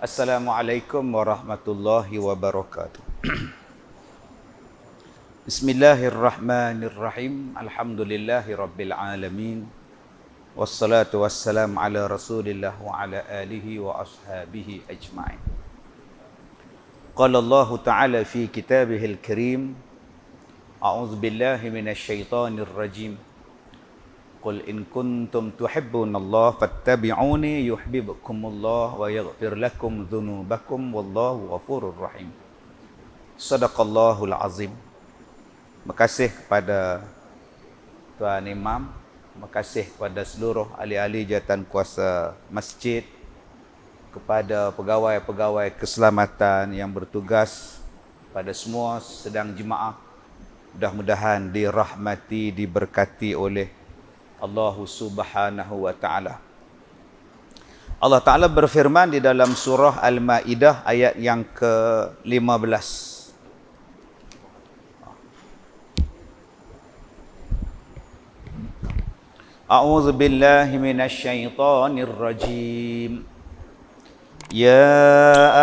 Assalamualaikum warahmatullahi wabarakatuh. Bismillahirrahmanirrahim. Alhamdulillahi rabbil alamin. Wassalatu wassalam ala Rasulillah wa ala alihi wa ashabihi ajma'in. قال Allah Ta'ala في كتابه الكريم أعوذ بالله من الشيطان الرجيم قل إن كنتم تحبون الله فاتبعوني يحببكم الله ويغفر لكم ذنوبكم والله غفور رحيم صدق الله Terima kasih kepada Tuan Imam Terima kasih kepada seluruh ahli-ahli jawatan kuasa masjid kepada pegawai-pegawai keselamatan yang bertugas pada semua sedang jemaah mudah-mudahan dirahmati diberkati oleh Allah Subhanahu wa taala. Allah taala berfirman di dalam surah Al-Maidah ayat yang ke-15. أعوذ بالله من الشيطان الرجيم يا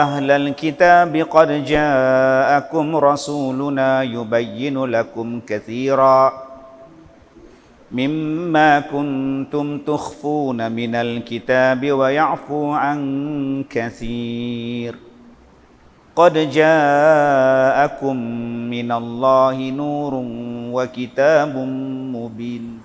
أهل الكتاب قد جاءكم رسولنا يبين لكم كثيراً مما كنتم تخفون من الكتاب ويعفو عن كثير قد جاءكم من الله نور وكتاب مبين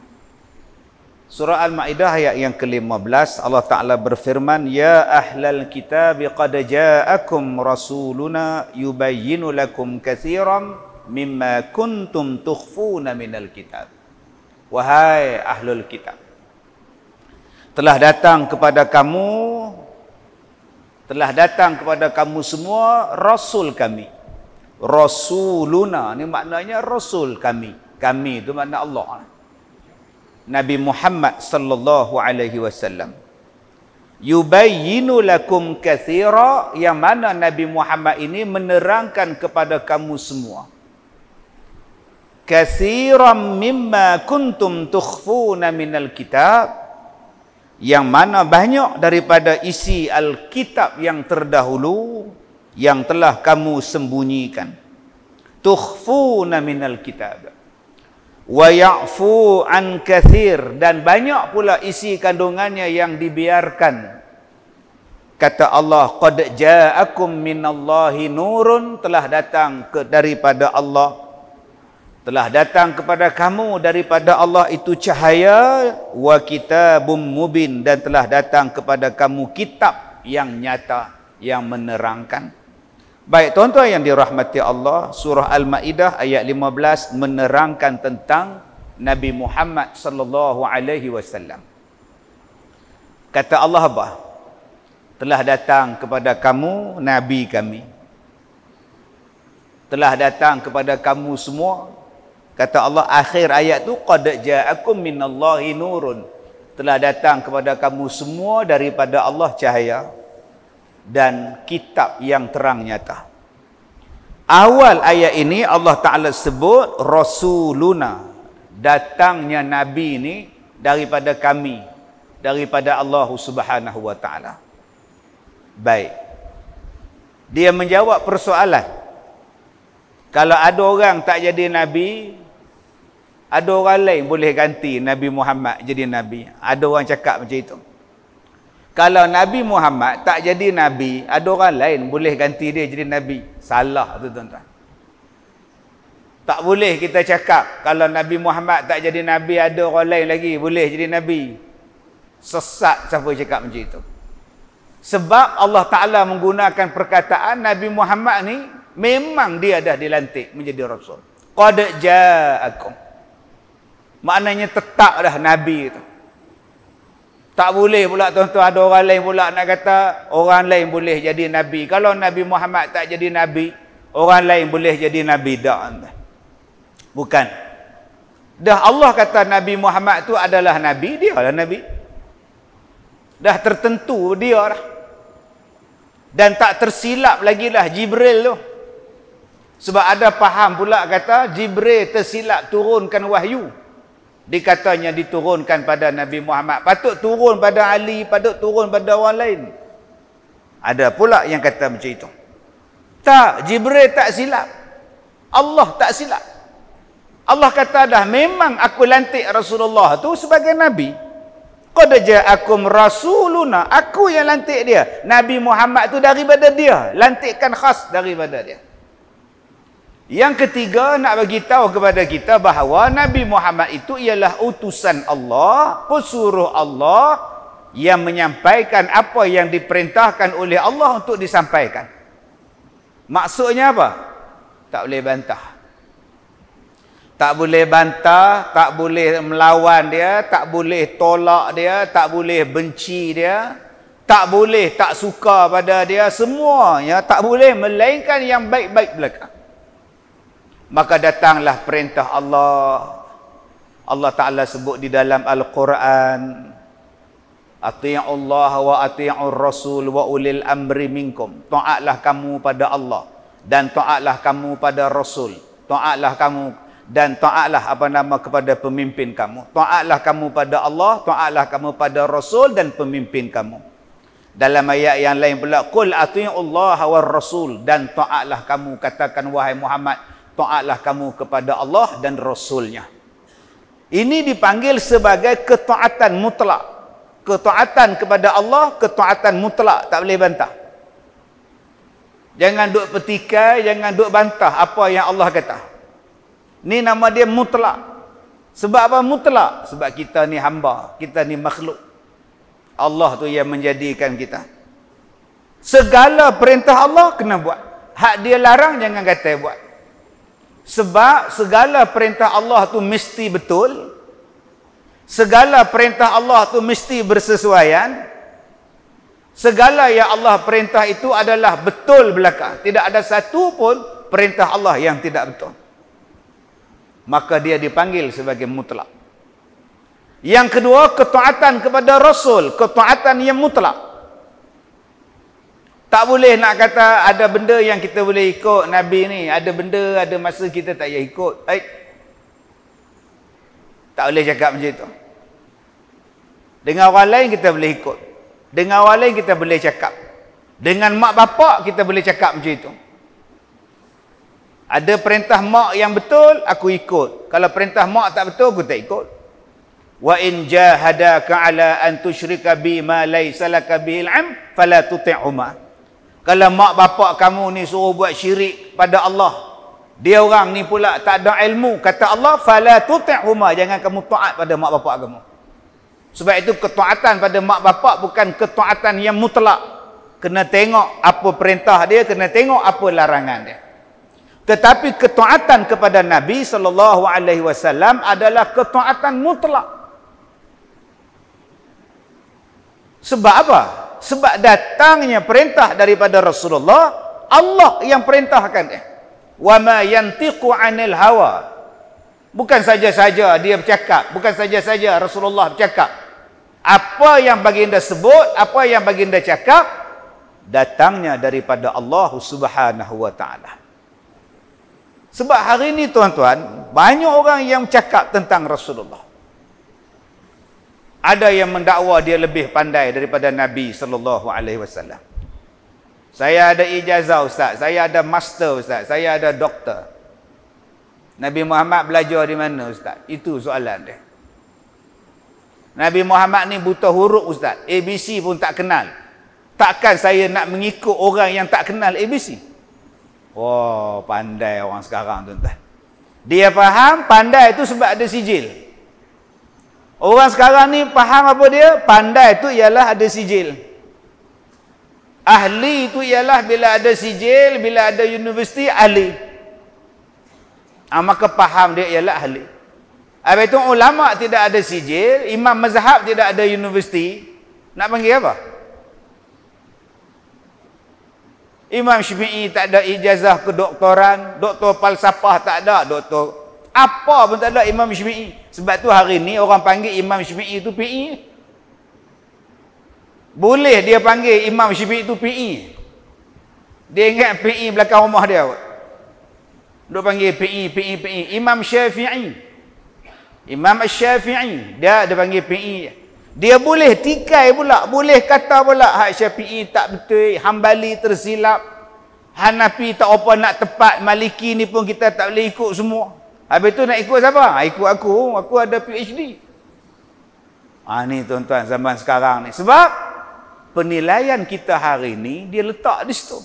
Surah Al-Ma'idah ayat yang ke-15 Allah Ta'ala berfirman Ya ahlal kitab qad ja'akum rasuluna yubayyinu lakum kathiran mimma kuntum tukhfuna minal kitab Wahai ahlul kitab. Telah datang kepada kamu telah datang kepada kamu semua rasul kami. Rasuluna ini maknanya rasul kami. Kami itu makna Allah. Nabi Muhammad sallallahu alaihi wasallam. Yubayyinu lakum kathira yang mana Nabi Muhammad ini menerangkan kepada kamu semua kathiran mimma kuntum tukhfuna minal kitab yang mana banyak daripada isi alkitab yang terdahulu yang telah kamu sembunyikan tukhfuna minal kitab wa ya'fu an kathir dan banyak pula isi kandungannya yang dibiarkan kata Allah qad ja'akum minallahi nurun telah datang ke daripada Allah telah datang kepada kamu daripada Allah itu cahaya wa kitabum mubin dan telah datang kepada kamu kitab yang nyata yang menerangkan baik tuan-tuan yang dirahmati Allah surah al-maidah ayat 15 menerangkan tentang Nabi Muhammad sallallahu alaihi wasallam kata Allah bah telah datang kepada kamu nabi kami telah datang kepada kamu semua Kata Allah akhir ayat tu qad ja'akum minallahi nurun. Telah datang kepada kamu semua daripada Allah cahaya dan kitab yang terang nyata. Awal ayat ini Allah Taala sebut rasuluna datangnya nabi ini daripada kami daripada Allah Subhanahu wa taala. Baik. Dia menjawab persoalan. Kalau ada orang tak jadi nabi, ada orang lain boleh ganti Nabi Muhammad jadi Nabi. Ada orang cakap macam itu. Kalau Nabi Muhammad tak jadi Nabi, ada orang lain boleh ganti dia jadi Nabi. Salah tu tuan-tuan. Tak boleh kita cakap kalau Nabi Muhammad tak jadi Nabi, ada orang lain lagi boleh jadi Nabi. Sesat siapa cakap macam itu. Sebab Allah Ta'ala menggunakan perkataan Nabi Muhammad ni memang dia dah dilantik menjadi Rasul. Qadja'akum maknanya tetap dah Nabi itu tak boleh pula tuan-tuan ada orang lain pula nak kata orang lain boleh jadi Nabi kalau Nabi Muhammad tak jadi Nabi orang lain boleh jadi Nabi tak bukan dah Allah kata Nabi Muhammad tu adalah Nabi dia lah Nabi dah tertentu dia lah dan tak tersilap lagi lah Jibril tu sebab ada faham pula kata Jibril tersilap turunkan wahyu dikatanya diturunkan pada Nabi Muhammad patut turun pada Ali patut turun pada orang lain ada pula yang kata macam itu tak Jibril tak silap Allah tak silap Allah kata dah memang aku lantik Rasulullah tu sebagai Nabi Qad ja'akum rasuluna aku yang lantik dia Nabi Muhammad tu daripada dia lantikan khas daripada dia yang ketiga nak bagi tahu kepada kita bahawa Nabi Muhammad itu ialah utusan Allah, pesuruh Allah yang menyampaikan apa yang diperintahkan oleh Allah untuk disampaikan. Maksudnya apa? Tak boleh bantah. Tak boleh bantah, tak boleh melawan dia, tak boleh tolak dia, tak boleh benci dia, tak boleh tak suka pada dia, semuanya tak boleh melainkan yang baik-baik belakang maka datanglah perintah Allah Allah Ta'ala sebut di dalam Al-Quran Ati'ullah wa ati'ur rasul wa ulil amri minkum Ta'atlah kamu pada Allah dan ta'atlah kamu pada rasul Ta'atlah kamu dan ta'atlah apa nama kepada pemimpin kamu Ta'atlah kamu pada Allah, ta'atlah kamu pada rasul dan pemimpin kamu dalam ayat yang lain pula, Qul ati'ullah wa rasul dan ta'atlah kamu, katakan wahai Muhammad, taatlah kamu kepada Allah dan Rasulnya. Ini dipanggil sebagai ketaatan mutlak. Ketaatan kepada Allah, ketaatan mutlak. Tak boleh bantah. Jangan duk petikai, jangan duk bantah apa yang Allah kata. Ini nama dia mutlak. Sebab apa mutlak? Sebab kita ni hamba, kita ni makhluk. Allah tu yang menjadikan kita. Segala perintah Allah kena buat. Hak dia larang jangan kata buat. Sebab segala perintah Allah tu mesti betul. Segala perintah Allah tu mesti bersesuaian. Segala yang Allah perintah itu adalah betul belaka. Tidak ada satu pun perintah Allah yang tidak betul. Maka dia dipanggil sebagai mutlak. Yang kedua, ketaatan kepada Rasul. Ketaatan yang mutlak tak boleh nak kata ada benda yang kita boleh ikut Nabi ni. Ada benda, ada masa kita tak payah ikut. Eh? Tak boleh cakap macam itu. Dengan orang lain kita boleh ikut. Dengan orang lain kita boleh cakap. Dengan mak bapak kita boleh cakap macam itu. Ada perintah mak yang betul, aku ikut. Kalau perintah mak tak betul, aku tak ikut. Wa in jahadaka ala an tushrika bima laysa lak bil am fala tuti'huma. Kalau mak bapak kamu ni suruh buat syirik pada Allah, dia orang ni pula tak ada ilmu. Kata Allah, fala tuti'huma, jangan kamu taat pada mak bapak kamu. Sebab itu ketaatan pada mak bapak bukan ketaatan yang mutlak. Kena tengok apa perintah dia, kena tengok apa larangan dia. Tetapi ketaatan kepada Nabi sallallahu alaihi wasallam adalah ketaatan mutlak. Sebab apa? sebab datangnya perintah daripada Rasulullah Allah yang perintahkan dia wa ma yantiqu anil hawa bukan saja-saja dia bercakap bukan saja-saja Rasulullah bercakap apa yang baginda sebut apa yang baginda cakap datangnya daripada Allah Subhanahu wa taala sebab hari ini tuan-tuan banyak orang yang cakap tentang Rasulullah ada yang mendakwa dia lebih pandai daripada Nabi sallallahu alaihi wasallam. Saya ada ijazah ustaz, saya ada master ustaz, saya ada doktor. Nabi Muhammad belajar di mana ustaz? Itu soalan dia. Nabi Muhammad ni buta huruf ustaz, ABC pun tak kenal. Takkan saya nak mengikut orang yang tak kenal ABC? Wah, oh, pandai orang sekarang tuan-tuan. Dia faham pandai itu sebab ada sijil. Orang sekarang ni faham apa dia? Pandai tu ialah ada sijil. Ahli tu ialah bila ada sijil, bila ada universiti, ahli. Ha, maka faham dia ialah ahli. Habis itu ulama tidak ada sijil, imam mazhab tidak ada universiti. Nak panggil apa? Imam Syafi'i tak ada ijazah kedoktoran, doktor palsapah tak ada, doktor apa pun tak ada Imam Syafi'i sebab tu hari ni orang panggil Imam Syafi'i tu PI e. boleh dia panggil Imam Syafi'i tu PI e. dia ingat PI e belakang rumah dia duk panggil PI PI PI Imam Syafi'i Imam Syafi'i dia ada panggil PI dia boleh tikai pula boleh kata pula hak Syafi'i tak betul Hambali tersilap Hanafi tak apa nak tepat Maliki ni pun kita tak boleh ikut semua Habis tu nak ikut siapa? Ah, ikut aku. Aku ada PhD. Ha, ah, ni tuan-tuan zaman sekarang ni. Sebab penilaian kita hari ni dia letak di situ.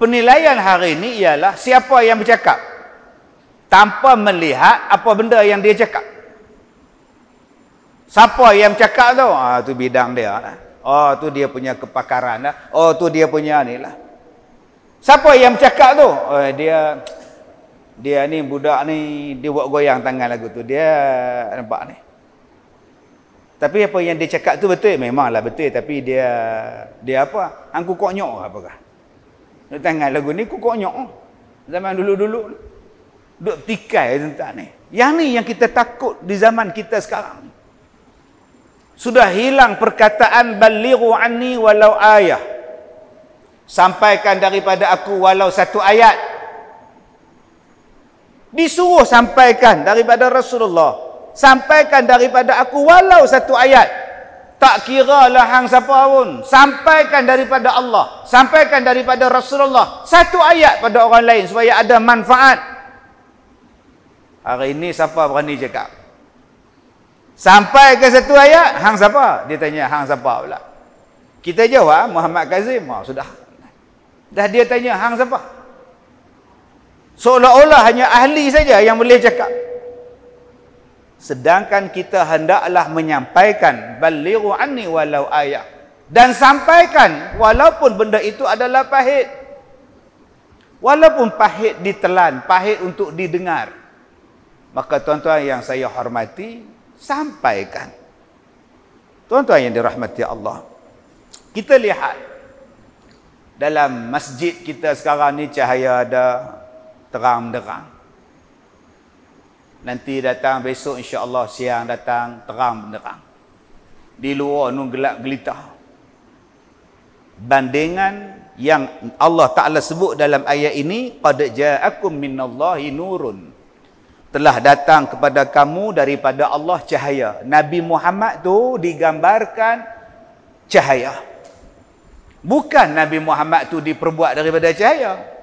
Penilaian hari ini ialah siapa yang bercakap tanpa melihat apa benda yang dia cakap. Siapa yang cakap tu? Ah tu bidang dia lah. Oh tu dia punya kepakaran lah. Oh tu dia punya ni lah. Siapa yang cakap tu? Oh, dia dia ni budak ni dia buat goyang tangan lagu tu dia nampak ni tapi apa yang dia cakap tu betul memanglah betul tapi dia dia apa angku konyok apa dia tangan lagu ni kukonyok zaman dulu-dulu duk tikai tentang ni yang ni yang kita takut di zaman kita sekarang sudah hilang perkataan balighu anni walau ayah sampaikan daripada aku walau satu ayat disuruh sampaikan daripada Rasulullah sampaikan daripada aku walau satu ayat tak kira lah hang siapa pun sampaikan daripada Allah sampaikan daripada Rasulullah satu ayat pada orang lain supaya ada manfaat hari ini siapa berani cakap sampaikan satu ayat hang siapa dia tanya hang siapa pula kita jawab Muhammad Kazim oh, sudah dah dia tanya hang siapa seolah-olah hanya ahli saja yang boleh cakap sedangkan kita hendaklah menyampaikan balighu anni walau ayah dan sampaikan walaupun benda itu adalah pahit walaupun pahit ditelan pahit untuk didengar maka tuan-tuan yang saya hormati sampaikan tuan-tuan yang dirahmati Allah kita lihat dalam masjid kita sekarang ni cahaya ada terang menderang nanti datang besok insya Allah siang datang terang menderang di luar nun gelap gelita bandingan yang Allah Taala sebut dalam ayat ini qad ja'akum minallahi nurun telah datang kepada kamu daripada Allah cahaya Nabi Muhammad tu digambarkan cahaya bukan Nabi Muhammad tu diperbuat daripada cahaya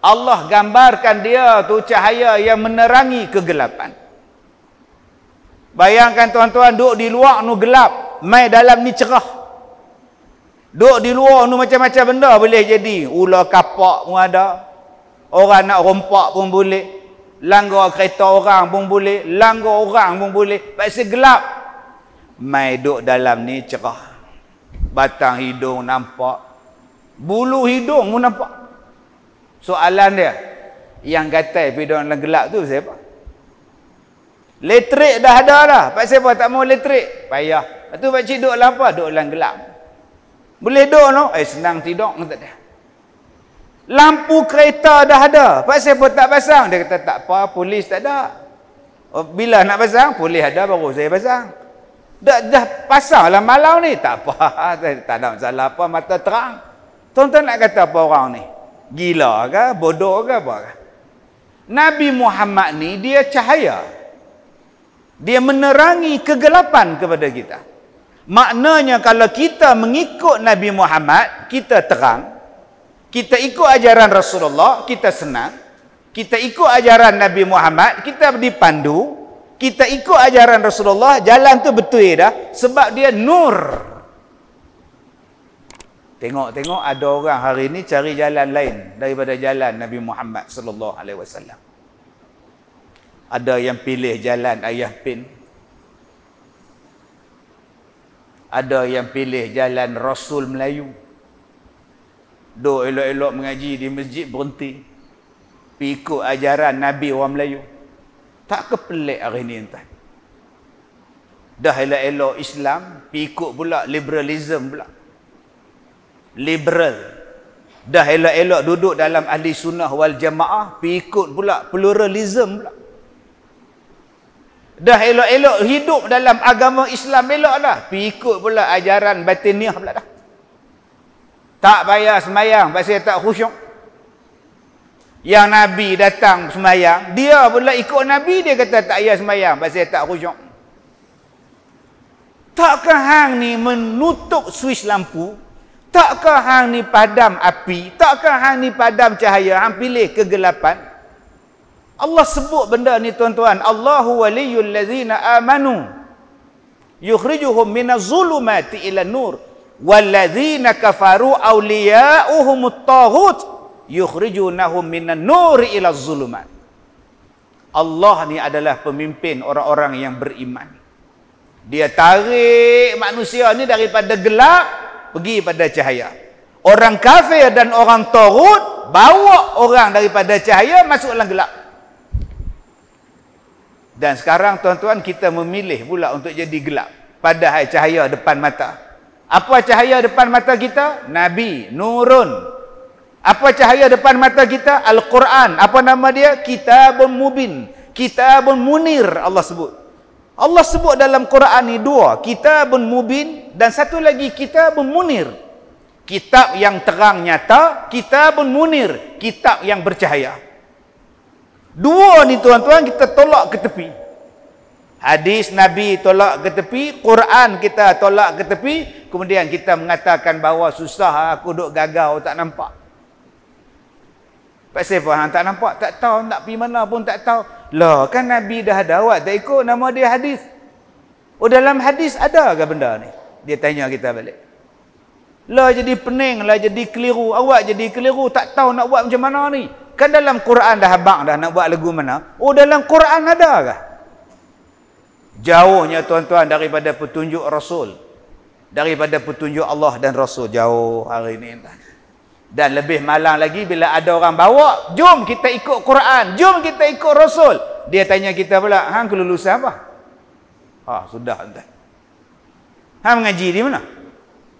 Allah gambarkan dia tu cahaya yang menerangi kegelapan. Bayangkan tuan-tuan duduk di luar nu gelap, mai dalam ni cerah. Duk di luar nu macam-macam benda boleh jadi. Ular kapak pun ada. Orang nak rompak pun boleh. Langgar kereta orang pun boleh. Langgar orang pun boleh. Paksa gelap. Mai duduk dalam ni cerah. Batang hidung nampak. Bulu hidung pun nampak soalan dia yang kata pergi dalam gelap tu siapa elektrik dah ada dah pak siapa tak mau elektrik payah tu pak cik duduk dalam apa duduk dalam gelap boleh duduk no eh senang tidur kata dia lampu kereta dah ada pak siapa tak pasang dia kata tak apa polis tak ada oh, bila nak pasang polis ada baru saya pasang dah, dah pasang lah malam ni tak apa tak ada masalah apa mata terang tuan-tuan nak kata apa orang ni gila ke bodoh ke apa ke Nabi Muhammad ni dia cahaya dia menerangi kegelapan kepada kita maknanya kalau kita mengikut Nabi Muhammad kita terang kita ikut ajaran Rasulullah kita senang kita ikut ajaran Nabi Muhammad kita dipandu kita ikut ajaran Rasulullah jalan tu betul dah sebab dia nur Tengok-tengok ada orang hari ini cari jalan lain daripada jalan Nabi Muhammad sallallahu alaihi wasallam. Ada yang pilih jalan ayah pin. Ada yang pilih jalan Rasul Melayu. Duk elok-elok mengaji di masjid berhenti. Ikut ajaran Nabi orang Melayu. Tak kepelik hari ini entah. Dah elok-elok Islam, ikut pula liberalism pula liberal dah elok-elok duduk dalam ahli sunnah wal jamaah pergi ikut pula pluralism pula dah elok-elok hidup dalam agama Islam elok dah pergi ikut pula ajaran batiniah pula dah tak payah semayang pasal tak khusyuk yang Nabi datang semayang dia pula ikut Nabi dia kata tak payah semayang pasal tak khusyuk takkan hang ni menutup switch lampu Takkah hang ni padam api? Takkah hang ni padam cahaya? Hang pilih kegelapan? Allah sebut benda ni tuan-tuan. Allahu waliyul ladzina amanu yukhrijuhum minaz zulumati ila nur wal ladzina kafaru awliya'uhum at-taghut yukhrijunahum minan nur ila zulumat. Allah ni adalah pemimpin orang-orang yang beriman. Dia tarik manusia ni daripada gelap pergi pada cahaya orang kafir dan orang torut bawa orang daripada cahaya masuk dalam gelap dan sekarang tuan-tuan kita memilih pula untuk jadi gelap pada cahaya depan mata apa cahaya depan mata kita nabi nurun apa cahaya depan mata kita al-Quran apa nama dia kitabun mubin kitabun munir Allah sebut Allah sebut dalam Quran ni dua, kitabun mubin dan satu lagi kitabun munir. Kitab yang terang nyata, kitabun munir, kitab yang bercahaya. Dua ni tuan-tuan kita tolak ke tepi. Hadis Nabi tolak ke tepi, Quran kita tolak ke tepi, kemudian kita mengatakan bahawa susah lah aku duk gagal tak nampak. Pasal apa? Tak nampak, tak tahu, nak pergi mana pun tak tahu. Lah, kan Nabi dah ada awak tak ikut nama dia hadis. Oh, dalam hadis ada ke benda ni? Dia tanya kita balik. Lah, jadi pening. Lah, jadi keliru. Awak jadi keliru. Tak tahu nak buat macam mana ni. Kan dalam Quran dah habang dah nak buat lagu mana. Oh, dalam Quran ada ke? Jauhnya tuan-tuan daripada petunjuk Rasul. Daripada petunjuk Allah dan Rasul. Jauh hari ni. Tuan-tuan. Dan lebih malang lagi bila ada orang bawa, jom kita ikut Quran, jom kita ikut Rasul. Dia tanya kita pula, hang kelulusan apa? Ah, sudah entah. Hang mengaji di mana?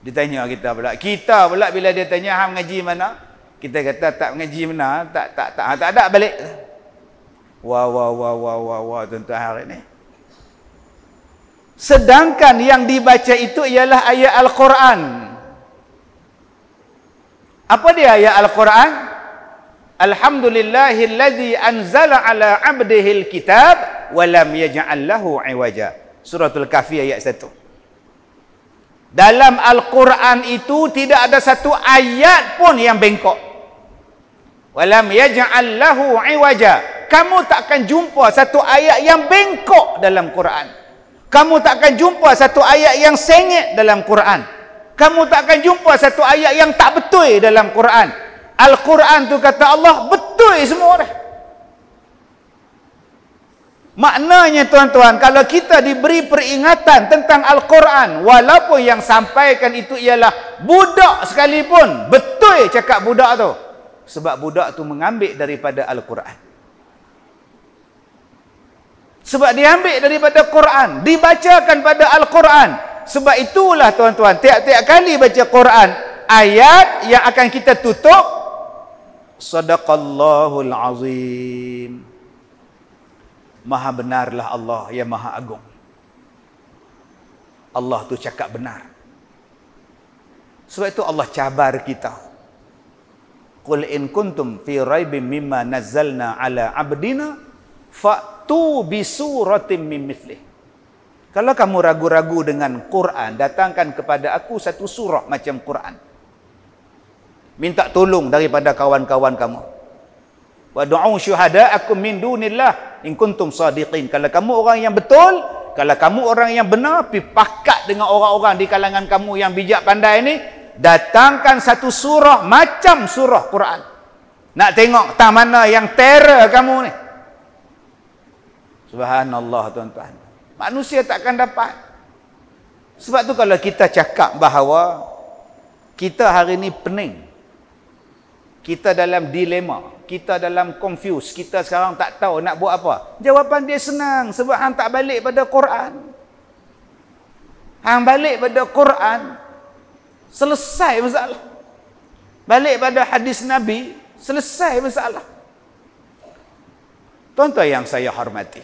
Dia tanya kita pula. Kita pula bila dia tanya hang mengaji mana? Kita kata tak mengaji mana, tak tak tak tak, tak ada balik. Wah wah wah wah wah wah tentu hari ni. Sedangkan yang dibaca itu ialah ayat Al-Quran. Apa dia ayat Al-Quran? Alhamdulillahilladzi anzala ala abdihil kitab walam yajallahu lahu iwaja. Suratul Kahfi ayat 1. Dalam Al-Quran itu tidak ada satu ayat pun yang bengkok. Walam yajallahu lahu iwaja. Kamu tak akan jumpa satu ayat yang bengkok dalam Quran. Kamu tak akan jumpa satu ayat yang sengit dalam Quran kamu tak akan jumpa satu ayat yang tak betul dalam Quran. Al-Quran tu kata Allah betul semua dah. Maknanya tuan-tuan, kalau kita diberi peringatan tentang Al-Quran, walaupun yang sampaikan itu ialah budak sekalipun, betul cakap budak tu. Sebab budak tu mengambil daripada Al-Quran. Sebab diambil daripada Quran, dibacakan pada Al-Quran, sebab itulah tuan-tuan tiap-tiap kali baca Quran ayat yang akan kita tutup sadaqallahul azim maha benarlah Allah yang maha agung Allah tu cakap benar sebab itu Allah cabar kita qul in kuntum fi raibim mimma nazzalna ala abdina fa tu bi suratin min kalau kamu ragu-ragu dengan Quran, datangkan kepada aku satu surah macam Quran. Minta tolong daripada kawan-kawan kamu. Wa du'u syuhada aku min dunillah in kuntum sadiqin. Kalau kamu orang yang betul, kalau kamu orang yang benar, pi pakat dengan orang-orang di kalangan kamu yang bijak pandai ini, datangkan satu surah macam surah Quran. Nak tengok tak mana yang terror kamu ni. Subhanallah tuan-tuan manusia takkan dapat sebab tu kalau kita cakap bahawa kita hari ini pening kita dalam dilema kita dalam confuse kita sekarang tak tahu nak buat apa jawapan dia senang sebab hang tak balik pada Quran hang balik pada Quran selesai masalah balik pada hadis Nabi selesai masalah tuan-tuan yang saya hormati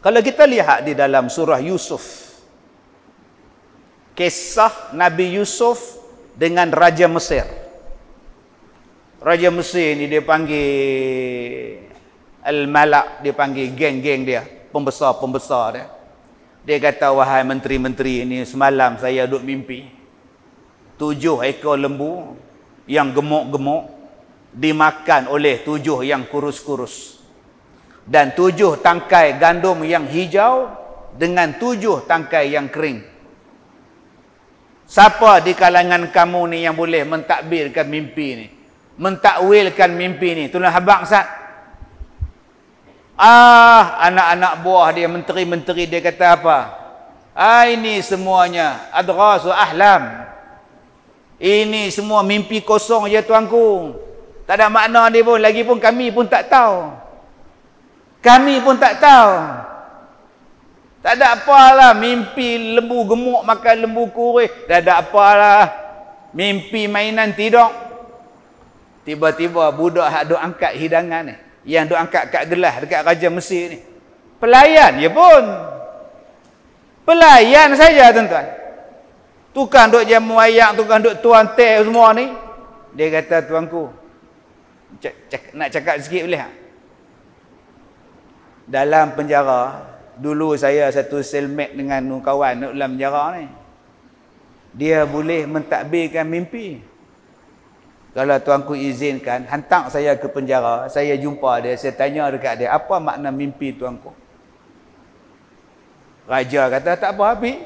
kalau kita lihat di dalam surah Yusuf kisah Nabi Yusuf dengan raja Mesir. Raja Mesir ni dia panggil Al-Malak, dia panggil geng-geng dia, pembesar-pembesar dia. Dia kata, wahai menteri-menteri, ini semalam saya duduk mimpi. Tujuh ekor lembu yang gemuk-gemuk dimakan oleh tujuh yang kurus-kurus dan tujuh tangkai gandum yang hijau dengan tujuh tangkai yang kering. Siapa di kalangan kamu ni yang boleh mentakbirkan mimpi ni? Mentakwilkan mimpi ni? Tuan habang Ustaz. Ah, anak-anak buah dia, menteri-menteri dia kata apa? Ah, ini semuanya. Adrasu ahlam. Ini semua mimpi kosong je ya tuanku. Tak ada makna dia pun. Lagipun kami pun tak tahu. Kami pun tak tahu. Tak ada apalah mimpi lembu gemuk makan lembu kurih. Tak ada apalah mimpi mainan tidur. Tiba-tiba budak hak duk angkat hidangan ni. Yang duk angkat kat gelas dekat Raja Mesir ni. Pelayan je pun. Pelayan saja tuan-tuan. Tukang duk jamu ayak, tukang duk tuan teh semua ni. Dia kata tuanku. nak cakap sikit boleh tak? dalam penjara dulu saya satu selmet dengan kawan dalam penjara ni dia boleh mentadbirkan mimpi kalau tuanku izinkan hantar saya ke penjara saya jumpa dia saya tanya dekat dia apa makna mimpi tuanku raja kata tak apa habis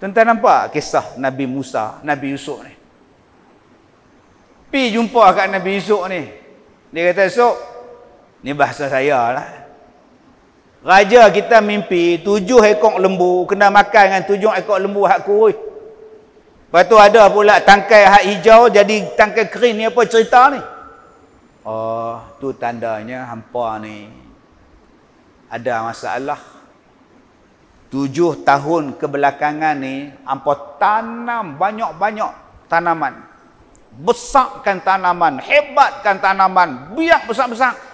tuan-tuan nampak kisah Nabi Musa Nabi Yusuf ni pi jumpa kat Nabi Yusuf ni dia kata so. Ini bahasa saya lah. Raja kita mimpi tujuh ekor lembu kena makan dengan tujuh ekor lembu hak kurus. Lepas tu ada pula tangkai hak hijau jadi tangkai kering ni apa cerita ni? Oh, tu tandanya hampa ni ada masalah. Tujuh tahun kebelakangan ni hampa tanam banyak-banyak tanaman. Besarkan tanaman, hebatkan tanaman, biar besar-besar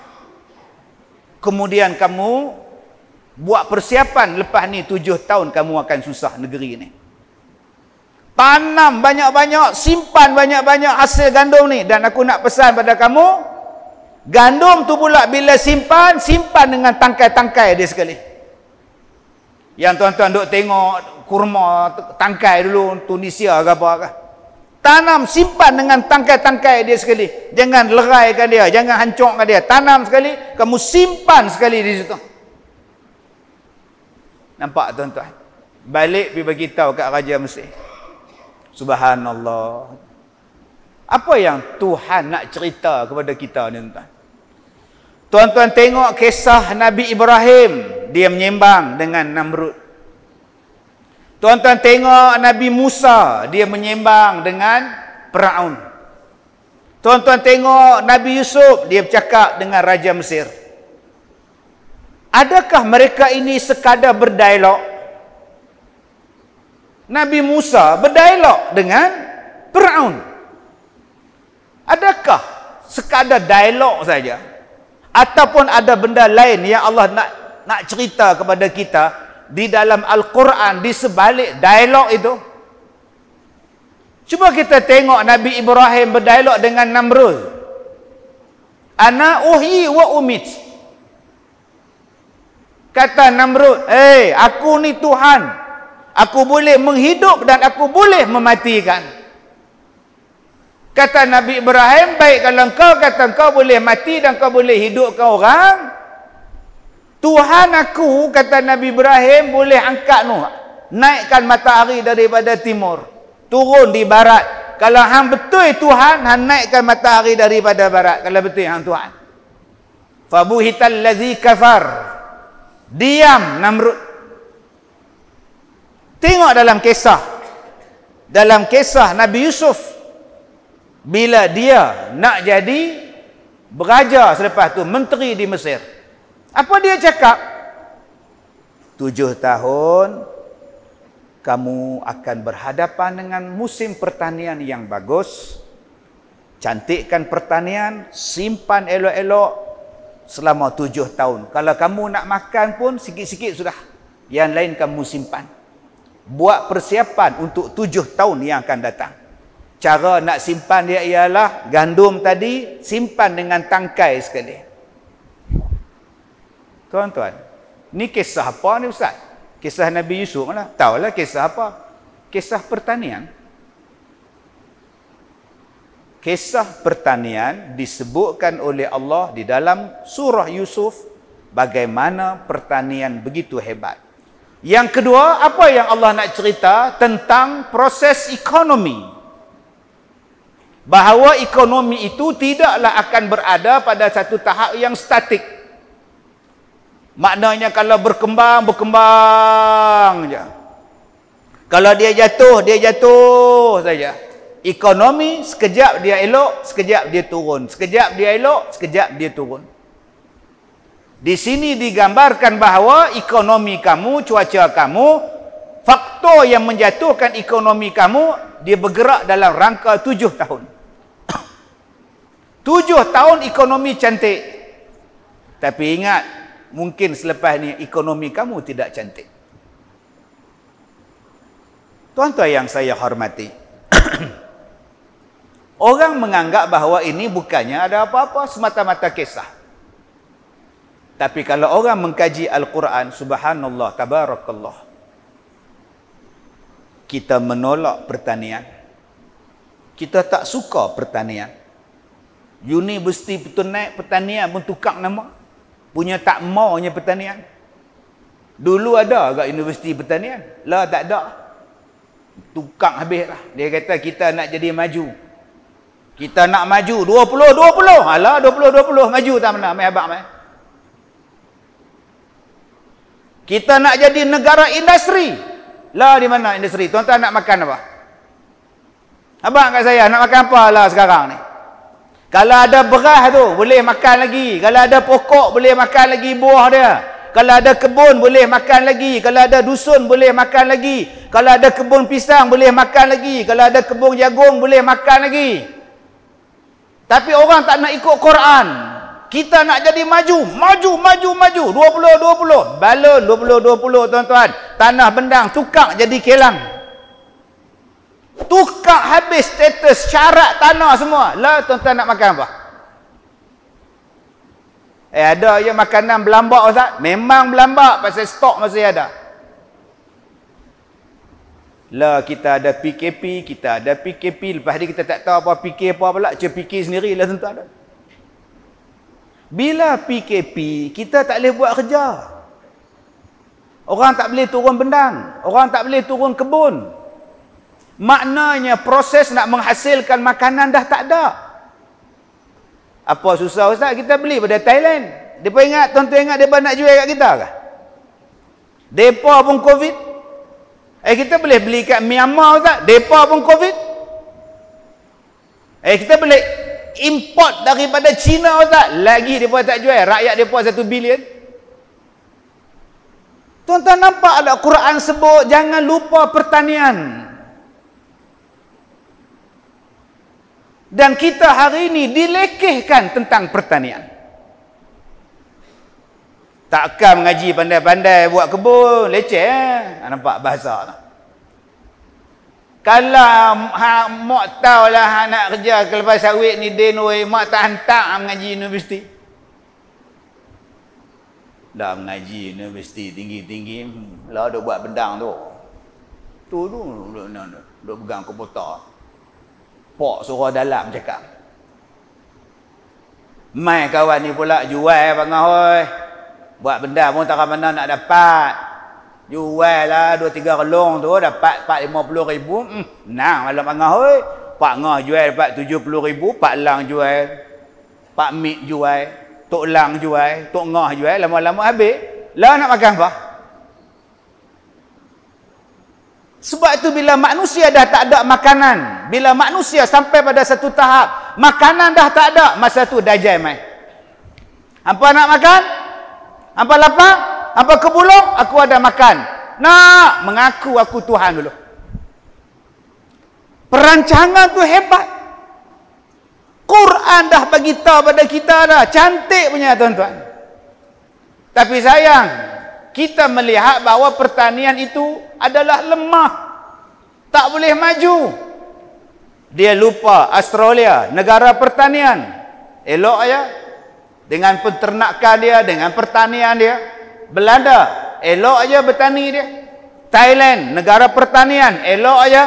kemudian kamu buat persiapan lepas ni tujuh tahun kamu akan susah negeri ni tanam banyak-banyak simpan banyak-banyak hasil gandum ni dan aku nak pesan pada kamu gandum tu pula bila simpan simpan dengan tangkai-tangkai dia sekali yang tuan-tuan duk tengok kurma tangkai dulu Tunisia ke apa ke tanam simpan dengan tangkai-tangkai dia sekali jangan leraikan dia jangan hancurkan dia tanam sekali kamu simpan sekali di situ nampak tuan-tuan balik pergi beritahu kat Raja Mesir subhanallah apa yang Tuhan nak cerita kepada kita ni tuan-tuan tuan-tuan tengok kisah Nabi Ibrahim dia menyembang dengan Namrud Tuan-tuan tengok Nabi Musa dia menyembang dengan peraun. Tuan-tuan tengok Nabi Yusuf dia bercakap dengan Raja Mesir. Adakah mereka ini sekadar berdialog? Nabi Musa berdialog dengan peraun. Adakah sekadar dialog saja? Ataupun ada benda lain yang Allah nak nak cerita kepada kita di dalam Al-Quran di sebalik dialog itu cuba kita tengok Nabi Ibrahim berdialog dengan Namrud ana uhyi wa umit kata Namrud eh hey, aku ni Tuhan aku boleh menghidup dan aku boleh mematikan kata Nabi Ibrahim baik kalau kau kata kau boleh mati dan kau boleh hidupkan orang Tuhan aku kata Nabi Ibrahim boleh angkat nu naikkan matahari daripada timur turun di barat kalau hang betul Tuhan hang naikkan matahari daripada barat kalau betul hang Tuhan fabuhital ladzi kafar diam namrud tengok dalam kisah dalam kisah Nabi Yusuf bila dia nak jadi beraja selepas tu menteri di Mesir apa dia cakap? Tujuh tahun kamu akan berhadapan dengan musim pertanian yang bagus. Cantikkan pertanian, simpan elok-elok selama tujuh tahun. Kalau kamu nak makan pun sikit-sikit sudah. Yang lain kamu simpan. Buat persiapan untuk tujuh tahun yang akan datang. Cara nak simpan dia ialah gandum tadi simpan dengan tangkai sekali. Tuan-tuan, ni kisah apa ni Ustaz? Kisah Nabi Yusuf mana? Taulah kisah apa? Kisah pertanian. Kisah pertanian disebutkan oleh Allah di dalam surah Yusuf bagaimana pertanian begitu hebat. Yang kedua, apa yang Allah nak cerita tentang proses ekonomi. Bahawa ekonomi itu tidaklah akan berada pada satu tahap yang statik maknanya kalau berkembang berkembang saja kalau dia jatuh dia jatuh saja ekonomi sekejap dia elok sekejap dia turun sekejap dia elok sekejap dia turun di sini digambarkan bahawa ekonomi kamu cuaca kamu faktor yang menjatuhkan ekonomi kamu dia bergerak dalam rangka tujuh tahun tujuh tahun ekonomi cantik tapi ingat mungkin selepas ni ekonomi kamu tidak cantik. Tuan-tuan yang saya hormati. Orang menganggap bahawa ini bukannya ada apa-apa semata-mata kisah. Tapi kalau orang mengkaji Al-Quran, subhanallah, tabarakallah. Kita menolak pertanian. Kita tak suka pertanian. Universiti pun naik, pertanian pun tukar nama punya tak maunya pertanian dulu ada kat universiti pertanian lah tak ada tukang habis lah dia kata kita nak jadi maju kita nak maju 20 20 alah 20 20 maju tak mana mai abang mai kita nak jadi negara industri lah di mana industri tuan-tuan nak makan apa abang kat saya nak makan apa lah sekarang ni kalau ada beras tu boleh makan lagi. Kalau ada pokok boleh makan lagi buah dia. Kalau ada kebun boleh makan lagi. Kalau ada dusun boleh makan lagi. Kalau ada kebun pisang boleh makan lagi. Kalau ada kebun jagung boleh makan lagi. Tapi orang tak nak ikut Quran. Kita nak jadi maju, maju, maju, maju. 20 20. Balon 20 20 tuan-tuan. Tanah bendang tukar jadi kelang. Tukar habis status syarat tanah semua. Lah tuan-tuan nak makan apa? Eh ada yang makanan belambak Ustaz? Memang belambak pasal stok masih ada. Lah kita ada PKP, kita ada PKP. Lepas ni kita tak tahu apa fikir apa pula. Cuma fikir sendiri lah tuan-tuan. Ada. Bila PKP, kita tak boleh buat kerja. Orang tak boleh turun bendang. Orang tak boleh turun kebun maknanya proses nak menghasilkan makanan dah tak ada apa susah ustaz kita beli pada Thailand depa ingat tuan-tuan ingat depa nak jual kat kita ke depa pun covid eh kita boleh beli kat Myanmar ustaz depa pun covid eh kita boleh import daripada China ustaz lagi depa tak jual rakyat depa satu bilion Tuan-tuan nampak ada Quran sebut jangan lupa pertanian. Dan kita hari ini dilekehkan tentang pertanian. Takkan mengaji pandai-pandai buat kebun, leceh eh? Ah, nampak bahasa tu. Kalau ha, mak tahu lah nak kerja kelepas sawit ni, denoi, mak tak hantar mengaji universiti. Dah mengaji universiti tinggi-tinggi, hmm, lah dia buat bendang tu. Tu tu, duduk pegang komputer pak suruh dalam cakap mai kawan ni pula jual bang oi buat benda pun tak mana nak dapat jual lah dua tiga kelong tu dapat empat lima puluh ribu hmm, nah malam bang oi pak ngah jual dapat tujuh puluh ribu pak lang jual pak mik jual tok lang jual tok ngah jual lama-lama habis lah nak makan apa Sebab itu bila manusia dah tak ada makanan, bila manusia sampai pada satu tahap, makanan dah tak ada, masa tu dajai mai. Apa nak makan? Apa lapar? Apa kebulung? Aku ada makan. Nak mengaku aku Tuhan dulu. Perancangan tu hebat. Quran dah bagi tahu pada kita dah. Cantik punya tuan-tuan. Tapi sayang, kita melihat bahawa pertanian itu adalah lemah tak boleh maju dia lupa Australia negara pertanian elok ya dengan penternakan dia dengan pertanian dia Belanda elok aja bertani dia Thailand negara pertanian elok aja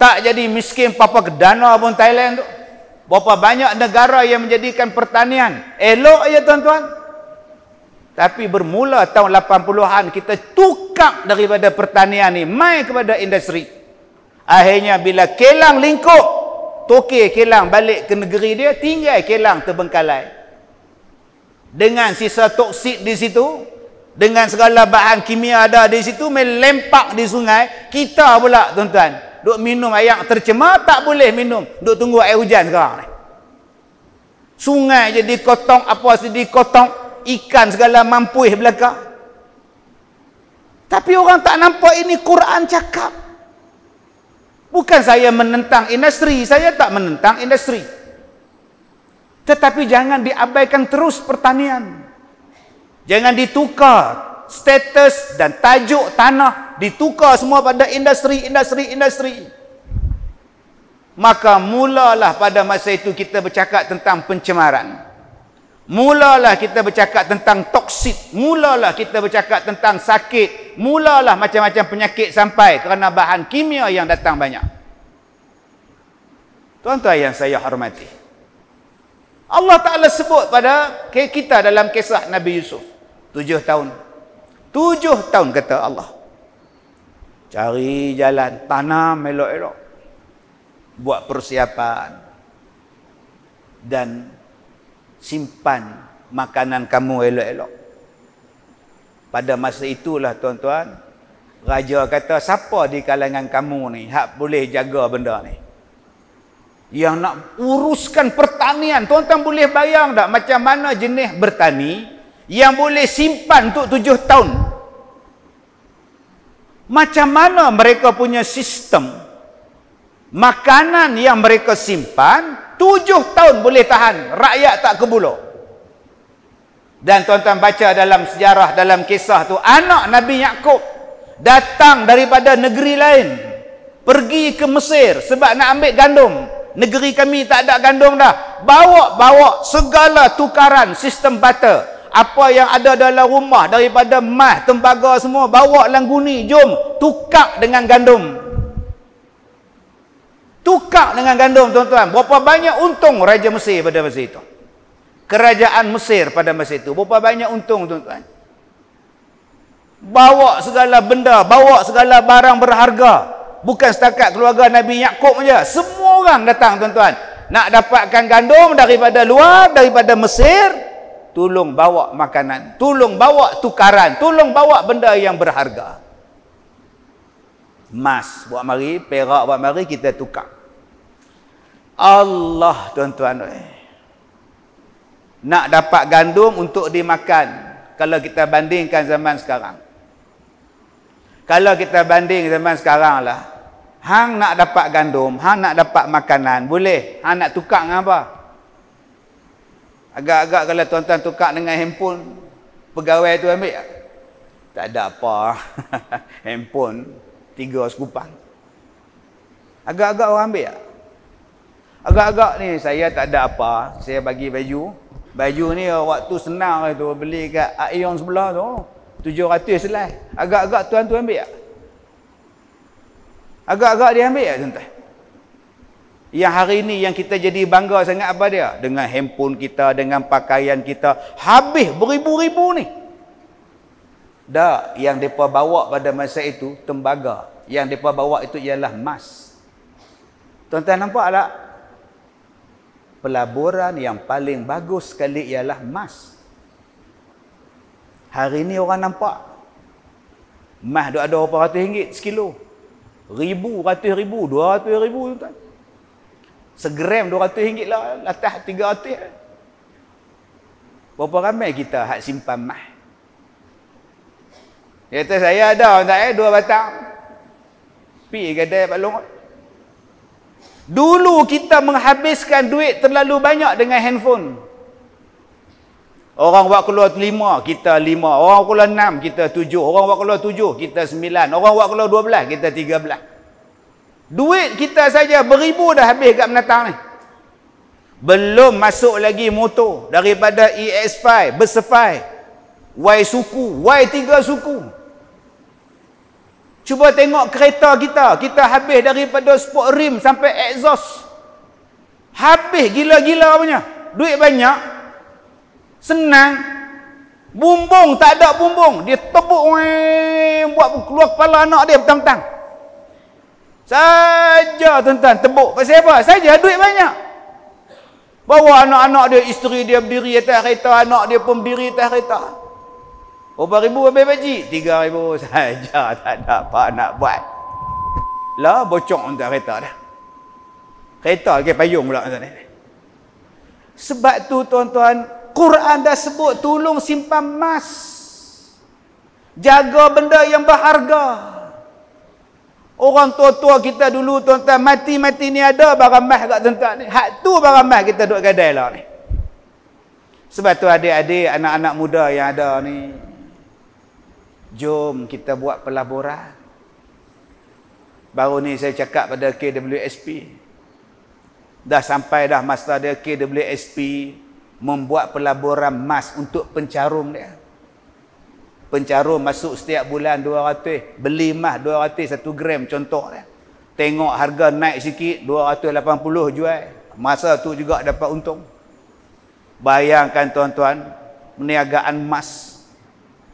tak jadi miskin papa gedana pun Thailand tu berapa banyak negara yang menjadikan pertanian elok aja tuan-tuan tapi bermula tahun 80-an kita tukar daripada pertanian ni mai kepada industri. Akhirnya bila kelang lingkup, toke kelang balik ke negeri dia, tinggal kelang terbengkalai. Dengan sisa toksik di situ, dengan segala bahan kimia ada di situ melempak di sungai, kita pula tuan-tuan duk minum air tercemar tak boleh minum, duk tunggu air hujan sekarang ni. Sungai jadi kotong apa sedih kotong, ikan segala mampuih belaka. Tapi orang tak nampak ini Quran cakap. Bukan saya menentang industri, saya tak menentang industri. Tetapi jangan diabaikan terus pertanian. Jangan ditukar status dan tajuk tanah ditukar semua pada industri, industri, industri. Maka mulalah pada masa itu kita bercakap tentang pencemaran. Pencemaran. Mulalah kita bercakap tentang toksik. Mulalah kita bercakap tentang sakit. Mulalah macam-macam penyakit sampai kerana bahan kimia yang datang banyak. Tuan-tuan yang saya hormati. Allah Ta'ala sebut pada kita dalam kisah Nabi Yusuf. Tujuh tahun. Tujuh tahun kata Allah. Cari jalan tanam elok-elok. Buat persiapan. Dan simpan makanan kamu elok-elok. Pada masa itulah tuan-tuan, raja kata siapa di kalangan kamu ni hak boleh jaga benda ni? Yang nak uruskan pertanian, tuan-tuan boleh bayang tak macam mana jenis bertani yang boleh simpan untuk tujuh tahun? Macam mana mereka punya sistem makanan yang mereka simpan tujuh tahun boleh tahan rakyat tak kebulu. dan tuan-tuan baca dalam sejarah dalam kisah tu anak Nabi Yaakob datang daripada negeri lain pergi ke Mesir sebab nak ambil gandum negeri kami tak ada gandum dah bawa-bawa segala tukaran sistem bata apa yang ada dalam rumah daripada mah tembaga semua bawa langguni jom tukar dengan gandum tukar dengan gandum tuan-tuan berapa banyak untung raja Mesir pada masa itu kerajaan Mesir pada masa itu berapa banyak untung tuan-tuan bawa segala benda bawa segala barang berharga bukan setakat keluarga Nabi Yaakob saja semua orang datang tuan-tuan nak dapatkan gandum daripada luar daripada Mesir tolong bawa makanan tolong bawa tukaran tolong bawa benda yang berharga Mas buat mari, perak buat mari kita tukar. Allah tuan-tuan eh. Nak dapat gandum untuk dimakan kalau kita bandingkan zaman sekarang. Kalau kita banding zaman sekarang lah. Hang nak dapat gandum, hang nak dapat makanan, boleh. Hang nak tukar dengan apa? Agak-agak kalau tuan-tuan tukar dengan handphone, pegawai tu ambil. Tak ada apa. handphone tiga sekupang. Agak-agak orang ambil tak? Agak-agak ni saya tak ada apa, saya bagi baju. Baju ni waktu senang lah tu beli kat Aeon sebelah tu. Tujuh 700 selai. Agak-agak tuan tu ambil tak? Agak-agak dia ambil tak tuan-tuan? Yang hari ni yang kita jadi bangga sangat apa dia? Dengan handphone kita, dengan pakaian kita. Habis beribu-ribu ni. Dah yang mereka bawa pada masa itu tembaga yang mereka bawa itu ialah emas. Tuan-tuan nampak tak? Pelaburan yang paling bagus sekali ialah emas. Hari ini orang nampak. Emas dah ada berapa ratus ringgit sekilo. Ribu, ratus ribu, dua ratus ribu tuan-tuan. Segram dua ratus ringgit lah. Latah tiga ratus. Berapa ramai kita hak simpan emas? Dia kata saya ada tak eh dua batang pi gadai Pak Long. Dulu kita menghabiskan duit terlalu banyak dengan handphone. Orang buat keluar lima, kita lima. Orang keluar enam, kita tujuh. Orang buat keluar tujuh, kita sembilan. Orang buat keluar dua belas, kita tiga belas. Duit kita saja beribu dah habis kat menatang ni. Belum masuk lagi motor daripada EX5, Bersefai, Y suku, Y tiga suku. Cuba tengok kereta kita. Kita habis daripada sport rim sampai exhaust. Habis gila-gila punya. Duit banyak. Senang. Bumbung tak ada bumbung. Dia tepuk. Wing, buat keluar kepala anak dia bertang-tang. Saja tuan-tuan tepuk. Pasal apa? Saja duit banyak. Bawa anak-anak dia, isteri dia berdiri atas kereta, anak dia pun berdiri atas kereta. Empat ribu habis baji. Tiga ribu saja tak ada apa nak buat. Lah bocok untuk kereta dah. Kereta ke payung pula Sebab tu tuan-tuan, Quran dah sebut tolong simpan emas. Jaga benda yang berharga. Orang tua-tua kita dulu tuan-tuan mati-mati ni ada barang mah kat tuan-tuan ni. Hak tu barang mah kita duduk kedai lah ni. Sebab tu adik-adik anak-anak muda yang ada ni Jom kita buat pelaburan. Baru ni saya cakap pada KWSP. Dah sampai dah masa dia KWSP membuat pelaburan mas untuk pencarum dia. Pencarum masuk setiap bulan 200. Beli mas 200 satu gram contoh dia. Tengok harga naik sikit 280 jual. Masa tu juga dapat untung. Bayangkan tuan-tuan, perniagaan emas -tuan,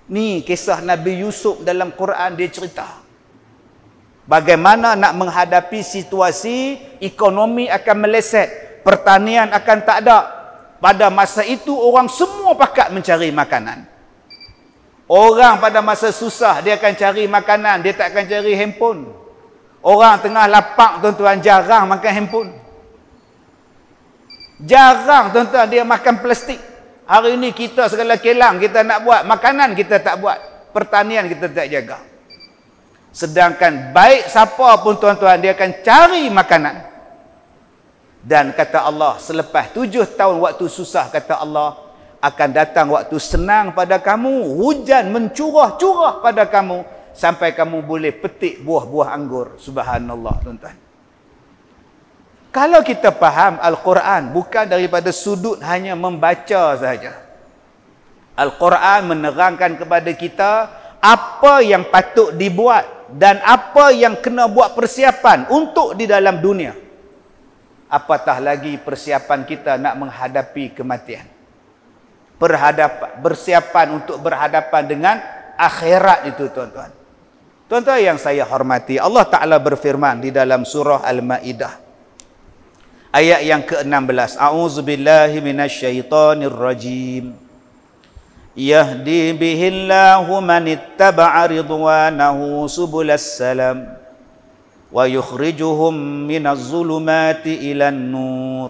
Ni kisah Nabi Yusuf dalam Quran dia cerita. Bagaimana nak menghadapi situasi ekonomi akan meleset, pertanian akan tak ada. Pada masa itu orang semua pakat mencari makanan. Orang pada masa susah dia akan cari makanan, dia tak akan cari handphone. Orang tengah lapar tuan-tuan jarang makan handphone. Jarang tuan-tuan dia makan plastik. Hari ini kita segala kelang kita nak buat, makanan kita tak buat, pertanian kita tak jaga. Sedangkan baik siapa pun tuan-tuan, dia akan cari makanan. Dan kata Allah, selepas tujuh tahun waktu susah, kata Allah, akan datang waktu senang pada kamu, hujan mencurah-curah pada kamu, sampai kamu boleh petik buah-buah anggur. Subhanallah, tuan-tuan. Kalau kita faham Al-Quran bukan daripada sudut hanya membaca sahaja. Al-Quran menerangkan kepada kita apa yang patut dibuat dan apa yang kena buat persiapan untuk di dalam dunia. Apatah lagi persiapan kita nak menghadapi kematian. Berhadap, bersiapan untuk berhadapan dengan akhirat itu tuan-tuan. Tuan-tuan yang saya hormati, Allah Ta'ala berfirman di dalam surah Al-Ma'idah. Ayat yang ke-16. A'udzubillahi minasyaitonir rajim. Yahdi bihillahu manittaba'a ridwanahu subulas salam wa yukhrijuhum minaz zulumati ilan nur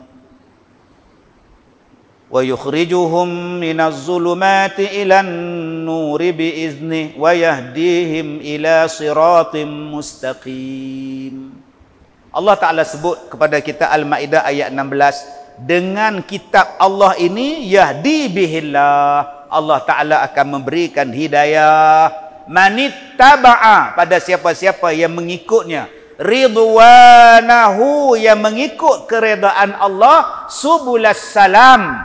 wa yukhrijuhum minaz zulumati ilan nur bi izni wa yahdihim ila siratim mustaqim Allah Ta'ala sebut kepada kita Al-Ma'idah ayat 16 Dengan kitab Allah ini Yahdi bihillah Allah Ta'ala akan memberikan hidayah Manittaba'a Pada siapa-siapa yang mengikutnya Ridwanahu Yang mengikut keredaan Allah Subulas salam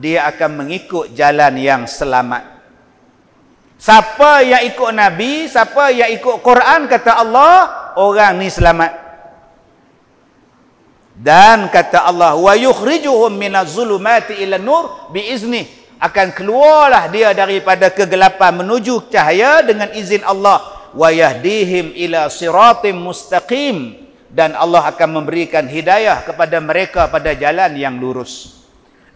Dia akan mengikut jalan yang selamat Siapa yang ikut Nabi Siapa yang ikut Quran Kata Allah Orang ni selamat dan kata Allah wa yukhrijuhum minaz zulumati ila nur izni akan keluarlah dia daripada kegelapan menuju cahaya dengan izin Allah wa yahdihim ila siratim mustaqim dan Allah akan memberikan hidayah kepada mereka pada jalan yang lurus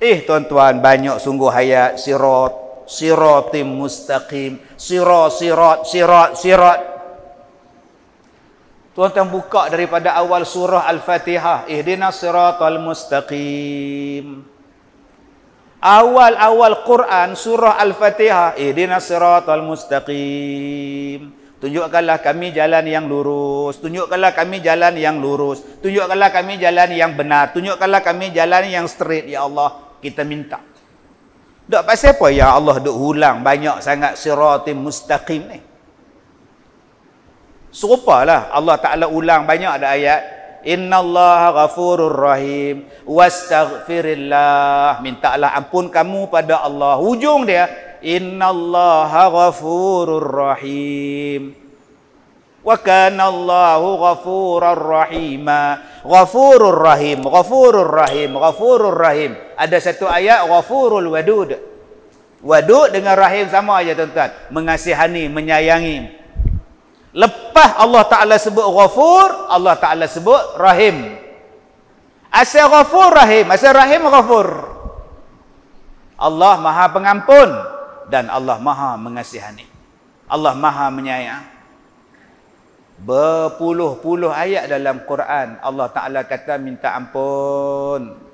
eh tuan-tuan banyak sungguh hayat sirat siratim mustaqim sirat sirat sirat sirat Tuan-tuan buka daripada awal surah Al-Fatihah. Ihdinas siratal mustaqim. Awal-awal Quran surah Al-Fatihah. Ihdinas siratal mustaqim. Tunjukkanlah kami jalan yang lurus. Tunjukkanlah kami jalan yang lurus. Tunjukkanlah kami jalan yang benar. Tunjukkanlah kami jalan yang straight. Ya Allah, kita minta. Tak pasal apa? Ya Allah, duk hulang banyak sangat siratim mustaqim ni. Eh? serupa lah Allah Ta'ala ulang banyak ada ayat Inna Allah ghafurur rahim Wastaghfirillah Allah ampun kamu pada Allah Hujung dia Inna Allah ghafurur rahim Wa kana Allah ghafurur rahim Ghafurur rahim Ghafurur rahim Ghafurur rahim Ada satu ayat Ghafurul wadud Wadud dengan rahim sama aja tuan-tuan Mengasihani, menyayangi Lepas Allah Ta'ala sebut ghafur, Allah Ta'ala sebut rahim. Asal ghafur rahim, asal rahim ghafur. Allah maha pengampun dan Allah maha mengasihani. Allah maha menyayang. Berpuluh-puluh ayat dalam Quran, Allah Ta'ala kata minta ampun.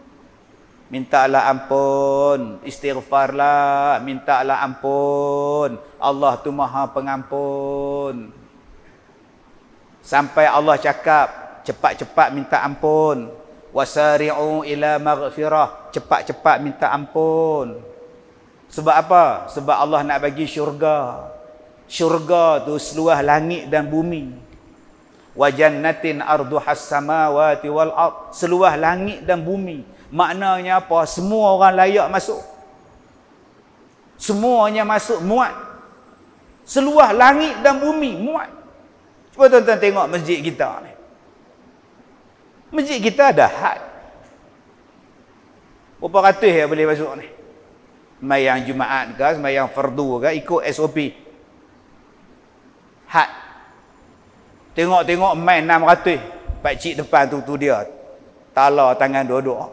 minta Allah ampun, istighfarlah, minta Allah ampun. Allah tu maha pengampun sampai Allah cakap cepat-cepat minta ampun wasari'u ila maghfirah cepat-cepat minta ampun sebab apa sebab Allah nak bagi syurga syurga tu seluas langit dan bumi wa jannatin ardu hassamawati wal ard seluas langit dan bumi maknanya apa semua orang layak masuk semuanya masuk muat seluas langit dan bumi muat Cuba tuan-tuan tengok masjid kita ni. Masjid kita ada had. Berapa ratus yang boleh masuk ni? Mayang Jumaat ke, mayang Fardu ke, ikut SOP. Had. Tengok-tengok main enam ratus. Pakcik depan tu, tu dia. Tala tangan dua-dua.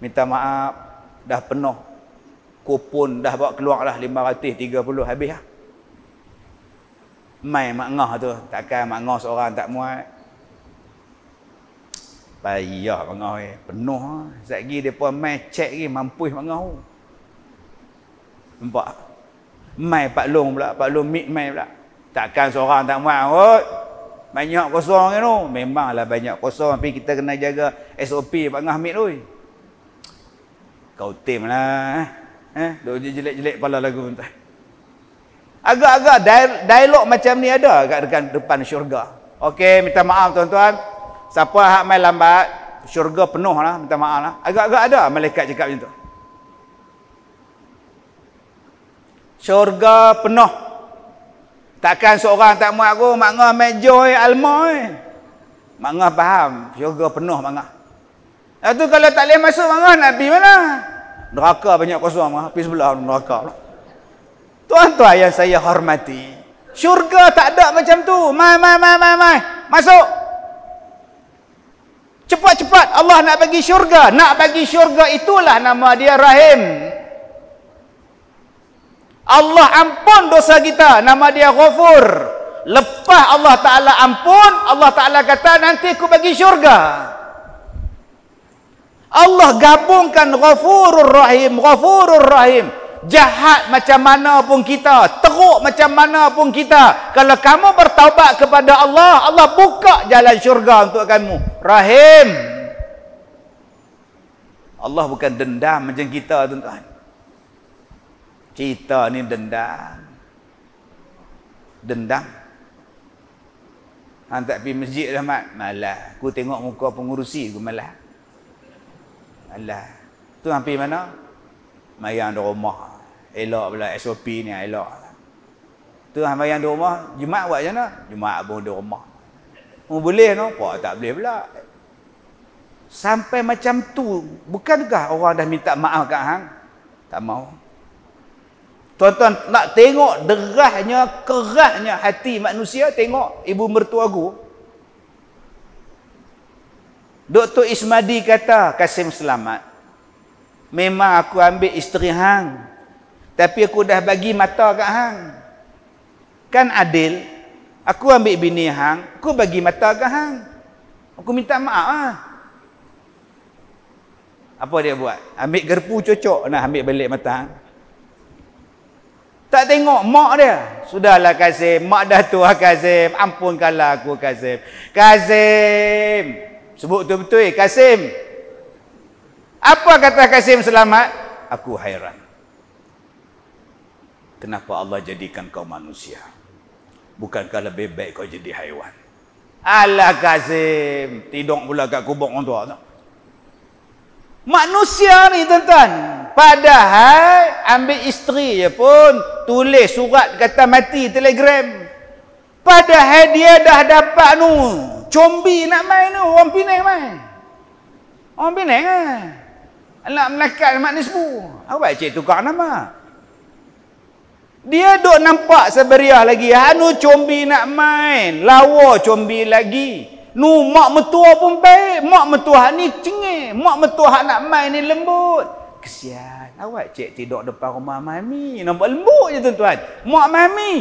Minta maaf, dah penuh. Kupon dah buat keluar lah, lima ratus, tiga puluh, habis lah. Ha? mai mak ngah tu takkan mak ngah seorang tak muat payah mak ngah eh. penuh sat gi depa mai check gi mampus mak ngah nampak mai pak long pula pak long mik mai pula takkan seorang tak muat kot banyak kosong ni tu memanglah banyak kosong tapi kita kena jaga SOP pak ngah mik tu kau tim lah eh. eh duk jelek-jelek pala lagu entah agak-agak dialog macam ni ada kat dekat depan syurga. Okey, minta maaf tuan-tuan. Siapa hak mai lambat, syurga penuh lah, minta maaf lah. Agak-agak ada malaikat cakap macam tu. Syurga penuh. Takkan seorang tak muat aku, mak ngah mai joy almoi. Eh. Mak ngah faham, syurga penuh mak ngah. Lepas tu kalau tak boleh masuk mak ngah nak mana? Neraka banyak kosong mak, pergi sebelah neraka. Lah. Tuan-tuan yang saya hormati. Syurga tak ada macam tu. Mai, mai, mai, mai, mai. Masuk. Cepat-cepat Allah nak bagi syurga. Nak bagi syurga itulah nama dia Rahim. Allah ampun dosa kita. Nama dia Ghafur. Lepas Allah Ta'ala ampun, Allah Ta'ala kata nanti aku bagi syurga. Allah gabungkan Ghafurur Rahim. Ghafurur Rahim. Rahim jahat macam mana pun kita, teruk macam mana pun kita, kalau kamu bertaubat kepada Allah, Allah buka jalan syurga untuk kamu. Rahim. Allah bukan dendam macam kita tuan-tuan. Kita ni dendam. Dendam. Han tak pergi masjid dah mat. Malah. Aku tengok muka pengurusi aku malah. Malah. Tu hampir mana? Mayang di rumah elok pula SOP ni ah, elok tu hang bayang di rumah jumat buat macam mana jumat pun di rumah oh, boleh no kok tak boleh pula sampai macam tu bukankah orang dah minta maaf kat hang tak mau tuan-tuan nak tengok derahnya kerahnya hati manusia tengok ibu mertua aku Dr. Ismadi kata Kasim selamat Memang aku ambil isteri hang tapi aku dah bagi mata kat hang. Kan adil. Aku ambil bini hang, aku bagi mata kat hang. Aku minta maaf ah. Apa dia buat? Ambil gerpu cocok nak ambil balik mata. Tak tengok mak dia. Sudahlah Kazim. Mak dah tua Kazim. Ampunkanlah aku Kazim. Kazim. Sebut betul-betul eh. Kazim. Apa kata Kazim selamat? Aku hairan kenapa Allah jadikan kau manusia? Bukankah lebih baik kau jadi haiwan? Allah Kasim, tidur pula kat kubur orang tua tu. Manusia ni tuan-tuan, padahal ambil isteri je pun tulis surat kata mati telegram. Padahal dia dah dapat nu, combi nak main nu, orang pinang main. Orang pinang kan? Nak melekat mak ni semua. Apa cik tukar nama? Dia dok nampak seberiah lagi. Anu combi nak main. Lawa combi lagi. Nu mak metua pun baik. Mak metua ni cengih. Mak metua hak nak main ni lembut. Kesian. Awak cik tidur depan rumah mami. Nampak lembut je tuan-tuan. Mak mami.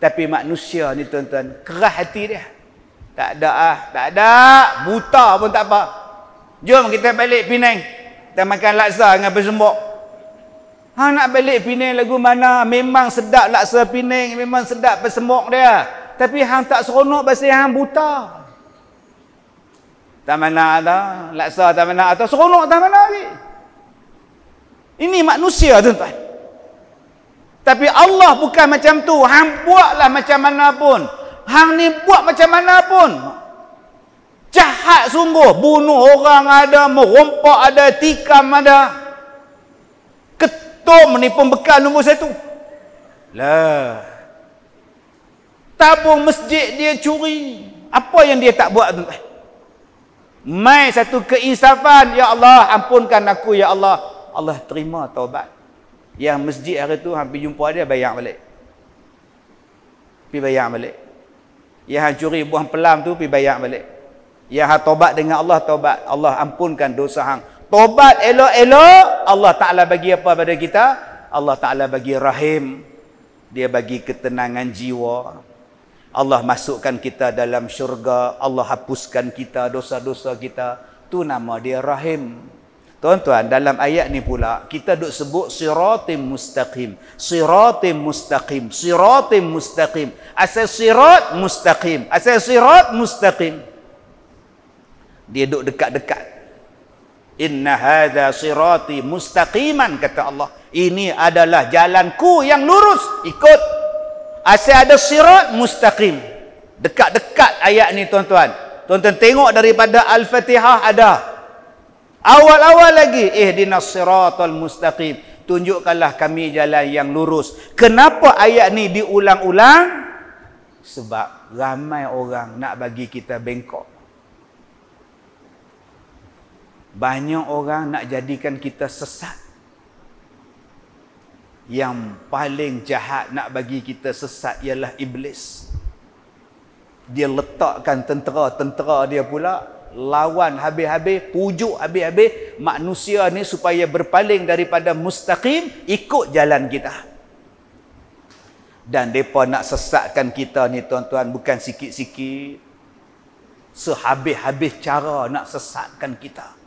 Tapi manusia ni tuan-tuan. Kerah hati dia. Tak ada ah. Tak ada. Buta pun tak apa. Jom kita balik Penang. Kita makan laksa dengan bersembok. Ha nak balik Pinang lagu mana memang sedap laksa Pinang memang sedap pesemok dia. Tapi hang tak seronok pasal hang buta. Tak mana ada laksa tak mana atau seronok tak mana lagi. Ini manusia tuan-tuan. Tapi Allah bukan macam tu. Hang buatlah macam mana pun. Hang ni buat macam mana pun. Jahat sungguh. Bunuh orang ada, merompak ada, tikam ada Tom ni pembekal nombor satu. Lah. Tabung masjid dia curi. Apa yang dia tak buat tu? Mai satu keinsafan. Ya Allah, ampunkan aku ya Allah. Allah terima taubat. Yang masjid hari tu hampir jumpa dia bayar balik. Pi bayar balik. Yang hancuri buah pelam tu pi bayar balik. Yang hatobat dengan Allah taubat. Allah ampunkan dosa hang. Tobat elok-elok, Allah Ta'ala bagi apa pada kita? Allah Ta'ala bagi rahim. Dia bagi ketenangan jiwa. Allah masukkan kita dalam syurga. Allah hapuskan kita, dosa-dosa kita. Tu nama dia rahim. Tuan-tuan, dalam ayat ni pula, kita duk sebut siratim mustaqim. Siratim mustaqim. Siratim mustaqim. Asal sirat mustaqim. Asal sirat mustaqim. Dia duk dekat-dekat Inna hadha sirati mustaqiman kata Allah. Ini adalah jalanku yang lurus. Ikut. Asal ada sirat mustaqim. Dekat-dekat ayat ni tuan-tuan. Tuan-tuan tengok daripada Al-Fatihah ada. Awal-awal lagi. eh Ihdinas siratul mustaqim. Tunjukkanlah kami jalan yang lurus. Kenapa ayat ni diulang-ulang? Sebab ramai orang nak bagi kita bengkok. Banyak orang nak jadikan kita sesat. Yang paling jahat nak bagi kita sesat ialah iblis. Dia letakkan tentera-tentera dia pula lawan habis-habis, pujuk habis-habis manusia ni supaya berpaling daripada mustaqim, ikut jalan kita. Dan mereka nak sesatkan kita ni tuan-tuan bukan sikit-sikit. Sehabis-habis cara nak sesatkan kita.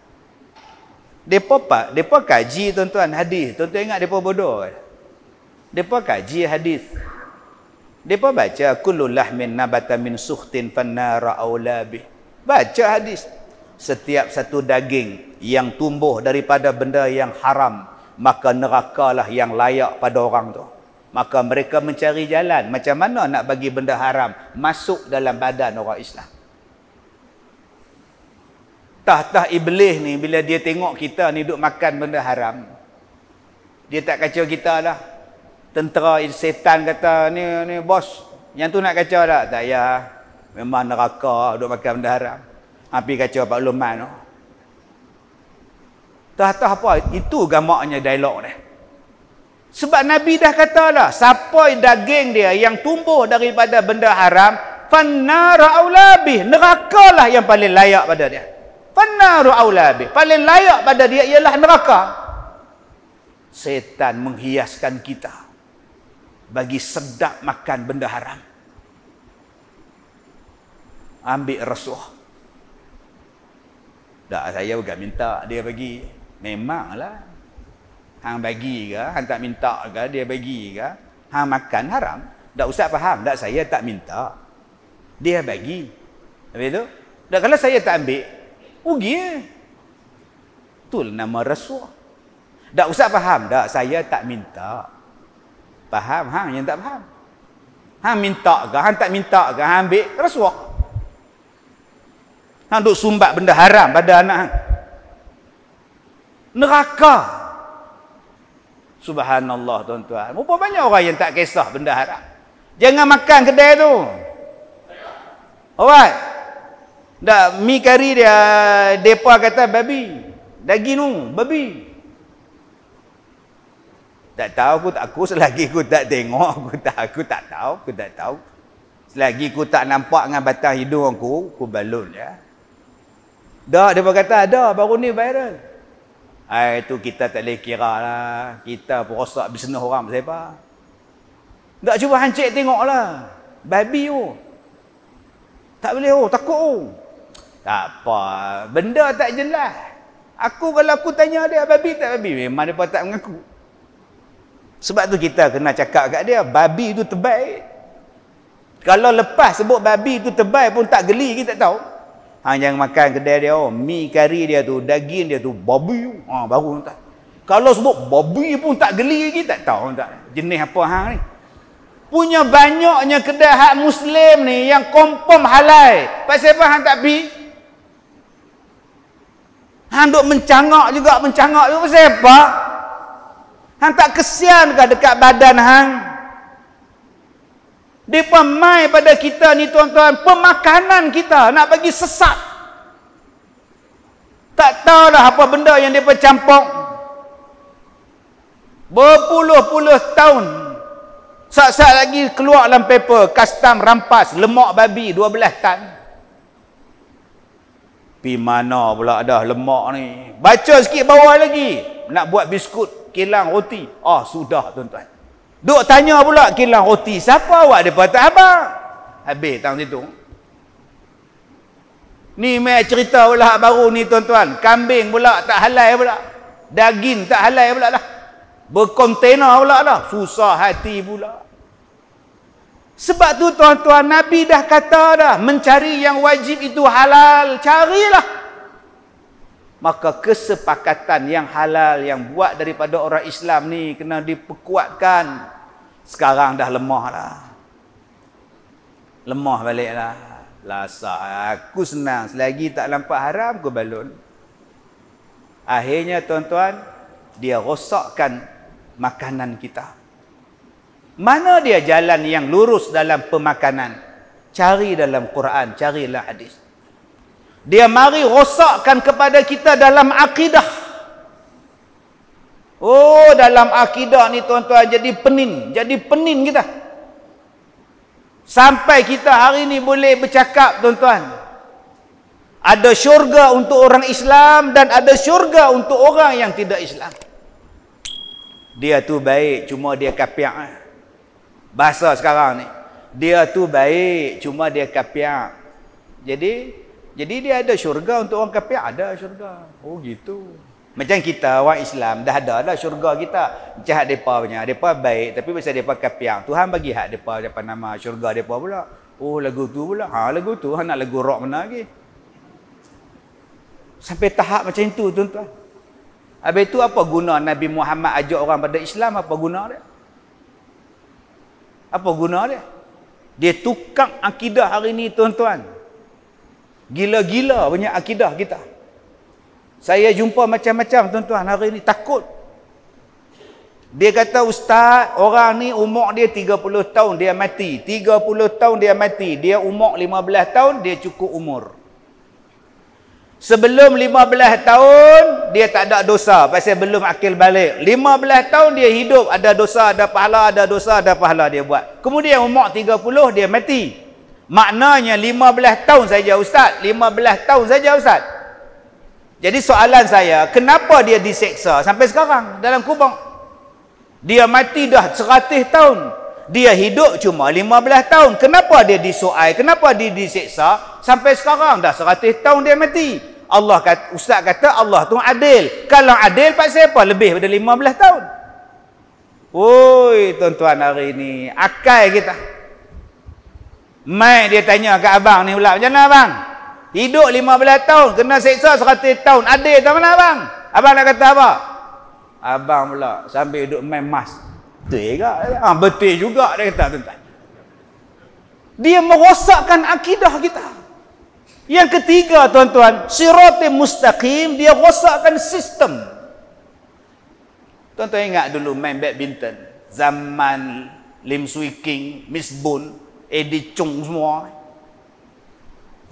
Depa pak, Depa kaji tuan-tuan hadis. Tuan-tuan ingat depa bodoh ke? Depa kaji hadis. Depa baca kullu lahmin nabata min suhtin fannara aula bi. Baca hadis. Setiap satu daging yang tumbuh daripada benda yang haram, maka nerakalah yang layak pada orang tu. Maka mereka mencari jalan macam mana nak bagi benda haram masuk dalam badan orang Islam tah-tah iblis ni bila dia tengok kita ni duk makan benda haram dia tak kacau kita lah tentera setan kata ni ni bos yang tu nak kacau tak tak ya memang neraka duk makan benda haram api kacau Pak Luman tu oh. tah-tah apa itu gamaknya dialog ni sebab Nabi dah kata lah siapa daging dia yang tumbuh daripada benda haram fannara aulabih neraka lah yang paling layak pada dia fannaru aulabih paling layak pada dia ialah neraka setan menghiaskan kita bagi sedap makan benda haram ambil rasuah dah saya bukan minta dia bagi memanglah hang bagi ke hang tak minta ke dia bagi ke hang makan haram tak usah faham tak saya tak minta dia bagi tapi tu dah kalau saya tak ambil Ugi. Itul nama rasuah. Tak usah faham. Tak, saya tak minta. Faham? Hang yang tak faham. Hang minta ke? Hang tak minta ke? Hang ambil rasuah. Hang duk sumbat benda haram pada anak hang. Neraka. Subhanallah tuan-tuan. Berapa banyak orang yang tak kisah benda haram. Jangan makan kedai tu. Alright. Dah mi kari dia depa kata babi daging tu babi tak tahu aku tak aku selagi aku tak tengok aku tak aku tak tahu aku tak tahu selagi aku tak nampak dengan batang hidung aku aku balun ya Dah depa kata ada baru ni viral Ah itu kita tak boleh kira lah. Kita pun rosak bisnes orang siapa. Tak cuba hancik tengok lah. Babi tu. Oh. Tak boleh oh, takut oh. Tak apa. Benda tak jelas. Aku kalau aku tanya dia babi tak babi, memang dia tak mengaku. Sebab tu kita kena cakap kat dia, babi tu terbaik. Kalau lepas sebut babi tu terbaik pun tak geli, kita tak tahu. Hang jangan makan kedai dia, oh, mi kari dia tu, daging dia tu, babi. Ha, baru tak. Kalau sebut babi pun tak geli lagi, tak tahu. Tak. Jenis apa hang ni? Punya banyaknya kedai hak muslim ni yang confirm halal. Pasal apa hang tak pergi? Hang duk mencangak juga, mencangak juga pasal apa? tak kesian ke dekat badan hang? Depa mai pada kita ni tuan-tuan, pemakanan kita nak bagi sesat. Tak tahulah apa benda yang depa campur. Berpuluh-puluh tahun Saat-saat lagi keluar dalam paper Custom rampas lemak babi 12 tan pi mana pula dah lemak ni baca sikit bawah lagi nak buat biskut kilang roti ah sudah tuan-tuan duk tanya pula kilang roti siapa awak di patah abang habis tang situ ni mai cerita pula baru ni tuan-tuan kambing pula tak halal pula daging tak halal pula lah berkontena pula lah susah hati pula sebab tu tuan-tuan Nabi dah kata dah mencari yang wajib itu halal, carilah. Maka kesepakatan yang halal yang buat daripada orang Islam ni kena diperkuatkan. Sekarang dah lemah lah. Lemah balik lah. Lasa aku senang. Selagi tak nampak haram, aku balun. Akhirnya tuan-tuan, dia rosakkan makanan kita. Mana dia jalan yang lurus dalam pemakanan? Cari dalam Quran, carilah hadis. Dia mari rosakkan kepada kita dalam akidah. Oh, dalam akidah ni tuan-tuan jadi penin, jadi penin kita. Sampai kita hari ni boleh bercakap tuan-tuan. Ada syurga untuk orang Islam dan ada syurga untuk orang yang tidak Islam. Dia tu baik, cuma dia kapiak. Ah bahasa sekarang ni dia tu baik cuma dia kafir jadi jadi dia ada syurga untuk orang kafir ada syurga oh gitu macam kita orang Islam dah ada dah syurga kita macam hak depa punya depa baik tapi masa depa kafir Tuhan bagi hak depa apa nama syurga depa pula oh lagu tu pula ha lagu tu ha nak lagu rock mana lagi sampai tahap macam itu tuan-tuan habis tu apa guna Nabi Muhammad ajak orang pada Islam apa guna dia apa guna dia? Dia tukar akidah hari ini tuan-tuan. Gila-gila banyak akidah kita. Saya jumpa macam-macam tuan-tuan hari ini takut. Dia kata ustaz, orang ni umur dia 30 tahun dia mati. 30 tahun dia mati. Dia umur 15 tahun dia cukup umur. Sebelum 15 tahun dia tak ada dosa pasal belum akil balik. 15 tahun dia hidup ada dosa, ada pahala, ada dosa, ada pahala dia buat. Kemudian umur 30 dia mati. Maknanya 15 tahun saja ustaz, 15 tahun saja ustaz. Jadi soalan saya, kenapa dia diseksa sampai sekarang dalam kubang? Dia mati dah 100 tahun dia hidup cuma 15 tahun kenapa dia disoai kenapa dia disiksa sampai sekarang dah 100 tahun dia mati Allah kata, ustaz kata Allah tu adil kalau adil pak siapa lebih daripada 15 tahun Woi tuan-tuan hari ni akal kita Mai dia tanya kat abang ni pula macam mana abang hidup 15 tahun kena seksa 100 tahun adil tak mana abang abang nak kata apa abang pula sambil duduk main mas. Betul juga. Ah, ha, betul juga dia kata tuan-tuan. Dia merosakkan akidah kita. Yang ketiga tuan-tuan, siratul mustaqim dia rosakkan sistem. Tuan-tuan ingat dulu main badminton zaman Lim Sui King, Miss Boon, Eddie Chung semua.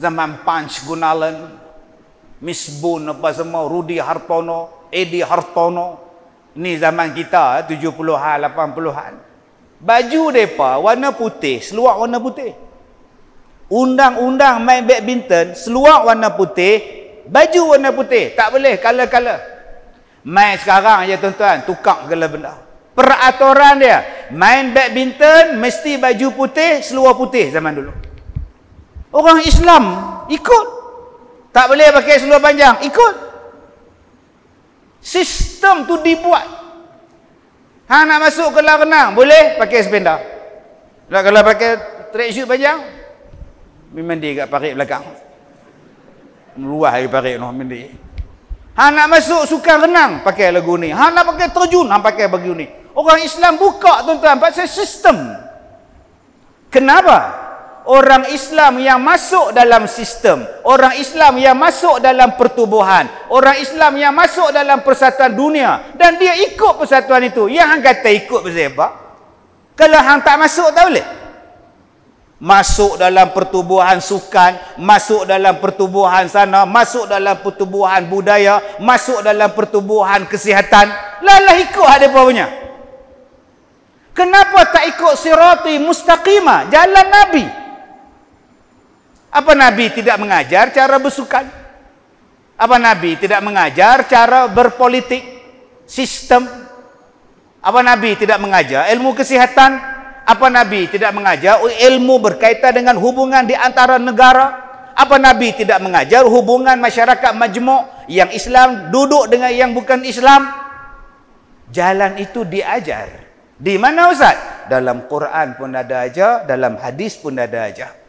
Zaman Punch Gunalan, Miss Boon apa semua, Rudy Hartono, Eddie Hartono, ni zaman kita 70-an eh, 80-an baju mereka warna putih seluar warna putih undang-undang main badminton seluar warna putih baju warna putih tak boleh kala-kala main sekarang ya tuan-tuan tukar segala benda peraturan dia main badminton mesti baju putih seluar putih zaman dulu orang Islam ikut tak boleh pakai seluar panjang ikut sistem tu dibuat ha nak masuk ke dalam renang boleh pakai sepeda kalau, kalau pakai track suit panjang mandi kat parit belakang meluah lagi parit no, mandi ha nak masuk sukan renang pakai lagu ni ha nak pakai terjun ha pakai baju ni orang Islam buka tuan-tuan pasal sistem kenapa orang Islam yang masuk dalam sistem, orang Islam yang masuk dalam pertubuhan, orang Islam yang masuk dalam persatuan dunia dan dia ikut persatuan itu. Yang hang kata ikut bezebak. Kalau hang tak masuk tak boleh. Masuk dalam pertubuhan sukan, masuk dalam pertubuhan sana, masuk dalam pertubuhan budaya, masuk dalam pertubuhan kesihatan. Lalah ikut ada apa punya. Kenapa tak ikut sirati mustaqimah? Jalan Nabi. Apa Nabi tidak mengajar cara bersukan? Apa Nabi tidak mengajar cara berpolitik? Sistem? Apa Nabi tidak mengajar ilmu kesihatan? Apa Nabi tidak mengajar ilmu berkaitan dengan hubungan di antara negara? Apa Nabi tidak mengajar hubungan masyarakat majmuk yang Islam duduk dengan yang bukan Islam? Jalan itu diajar. Di mana Ustaz? Dalam Quran pun ada ajar, dalam hadis pun ada ajar.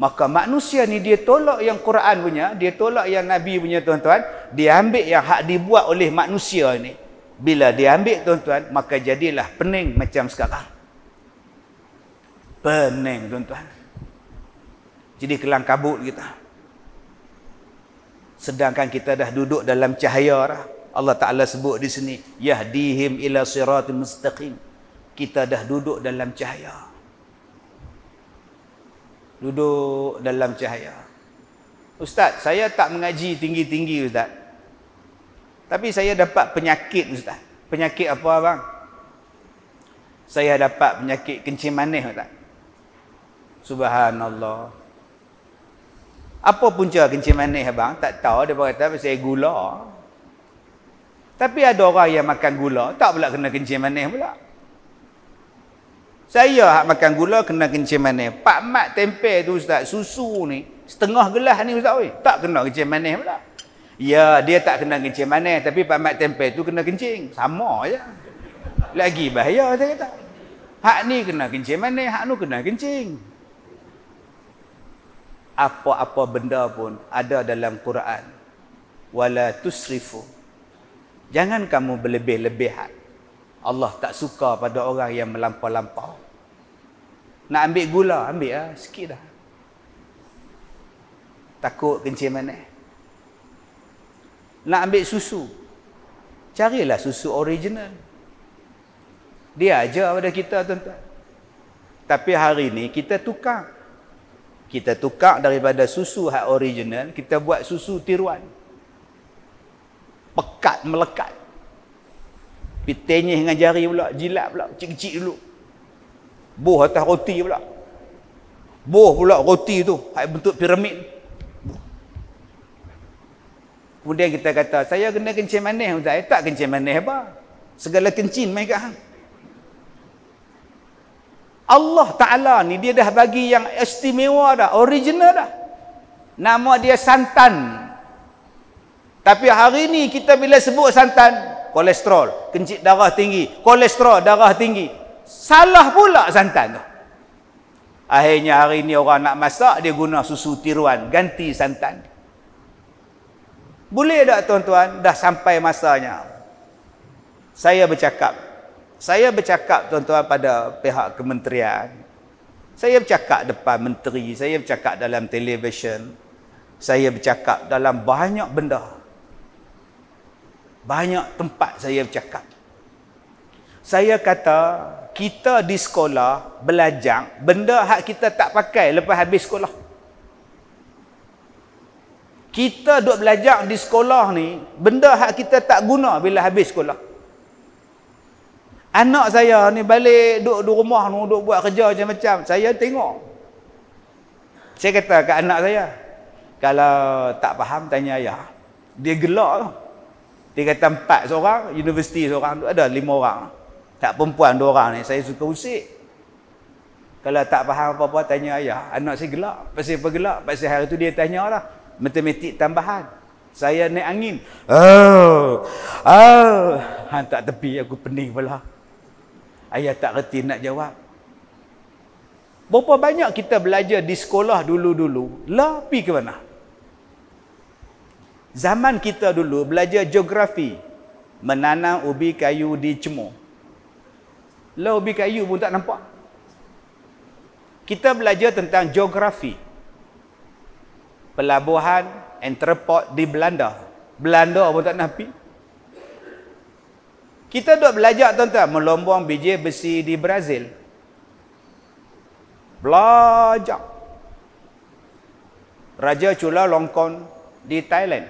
Maka manusia ni dia tolak yang Quran punya, dia tolak yang Nabi punya tuan-tuan, dia ambil yang hak dibuat oleh manusia ni. Bila dia ambil tuan-tuan, maka jadilah pening macam sekarang. Pening tuan-tuan. Jadi kelang kabut kita. Sedangkan kita dah duduk dalam cahaya dah. Allah Ta'ala sebut di sini, Yahdihim ila siratul mustaqim. Kita dah duduk dalam cahaya duduk dalam cahaya. Ustaz, saya tak mengaji tinggi-tinggi ustaz. Tapi saya dapat penyakit ustaz. Penyakit apa abang? Saya dapat penyakit kencing manis ustaz. Subhanallah. Apa punca kencing manis abang? Tak tahu dia pun kata saya gula. Tapi ada orang yang makan gula tak pula kena kencing manis pula. Saya hak makan gula kena kencing manis. Pak mat tempe tu ustaz, susu ni setengah gelas ni ustaz oi. Tak kena kencing manis pula. Ya, dia tak kena kencing manis tapi pak mat tempe tu kena kencing. Sama aja. Lagi bahaya saya kata. Hak ni kena kencing manis, hak nu kena kencing. Apa-apa benda pun ada dalam Quran. Wala tusrifu. Jangan kamu berlebih-lebihan. Allah tak suka pada orang yang melampau-lampau. Nak ambil gula, ambil lah. Sikit dah. Takut kencing mana. Nak ambil susu. Carilah susu original. Dia ajar pada kita tuan-tuan. Tapi hari ni kita tukar. Kita tukar daripada susu hak original, kita buat susu tiruan. Pekat, melekat. Pitenyih dengan jari pula, jilat pula, cik-cik dulu. -cik Boh atas roti pula. Boh pula roti tu. Hak bentuk piramid. Kemudian kita kata, saya kena kencing manis. Saya eh, tak kencing manis apa. Segala kencing mereka. Allah Ta'ala ni dia dah bagi yang istimewa dah. Original dah. Nama dia santan. Tapi hari ni kita bila sebut santan, kolesterol, kencing darah tinggi, kolesterol darah tinggi, Salah pula santan tu. Akhirnya hari ni orang nak masak, dia guna susu tiruan. Ganti santan. Boleh tak tuan-tuan? Dah sampai masanya. Saya bercakap. Saya bercakap tuan-tuan pada pihak kementerian. Saya bercakap depan menteri. Saya bercakap dalam televisyen. Saya bercakap dalam banyak benda. Banyak tempat saya bercakap saya kata kita di sekolah belajar benda hak kita tak pakai lepas habis sekolah kita duk belajar di sekolah ni benda hak kita tak guna bila habis sekolah anak saya ni balik duk di rumah ni duk buat kerja macam-macam saya tengok saya kata ke anak saya kalau tak faham tanya ayah dia gelak tu dia kata empat seorang universiti seorang ada lima orang tak perempuan dua orang ni saya suka usik. Kalau tak faham apa-apa tanya ayah. Anak saya gelap, Pasal apa gelak? Pasal hari tu dia tanya lah. Matematik tambahan. Saya naik angin. Oh. Oh. Han tak tepi aku pening pula. Ayah tak reti nak jawab. Berapa banyak kita belajar di sekolah dulu-dulu. Lah pi ke mana? Zaman kita dulu belajar geografi. Menanam ubi kayu di cemur. Law bi kayu pun tak nampak. Kita belajar tentang geografi. Pelabuhan Entreport di Belanda. Belanda pun tak nampak. Kita dok belajar tentang tuan melombong biji besi di Brazil. Belajar. Raja Chulalongkorn di Thailand.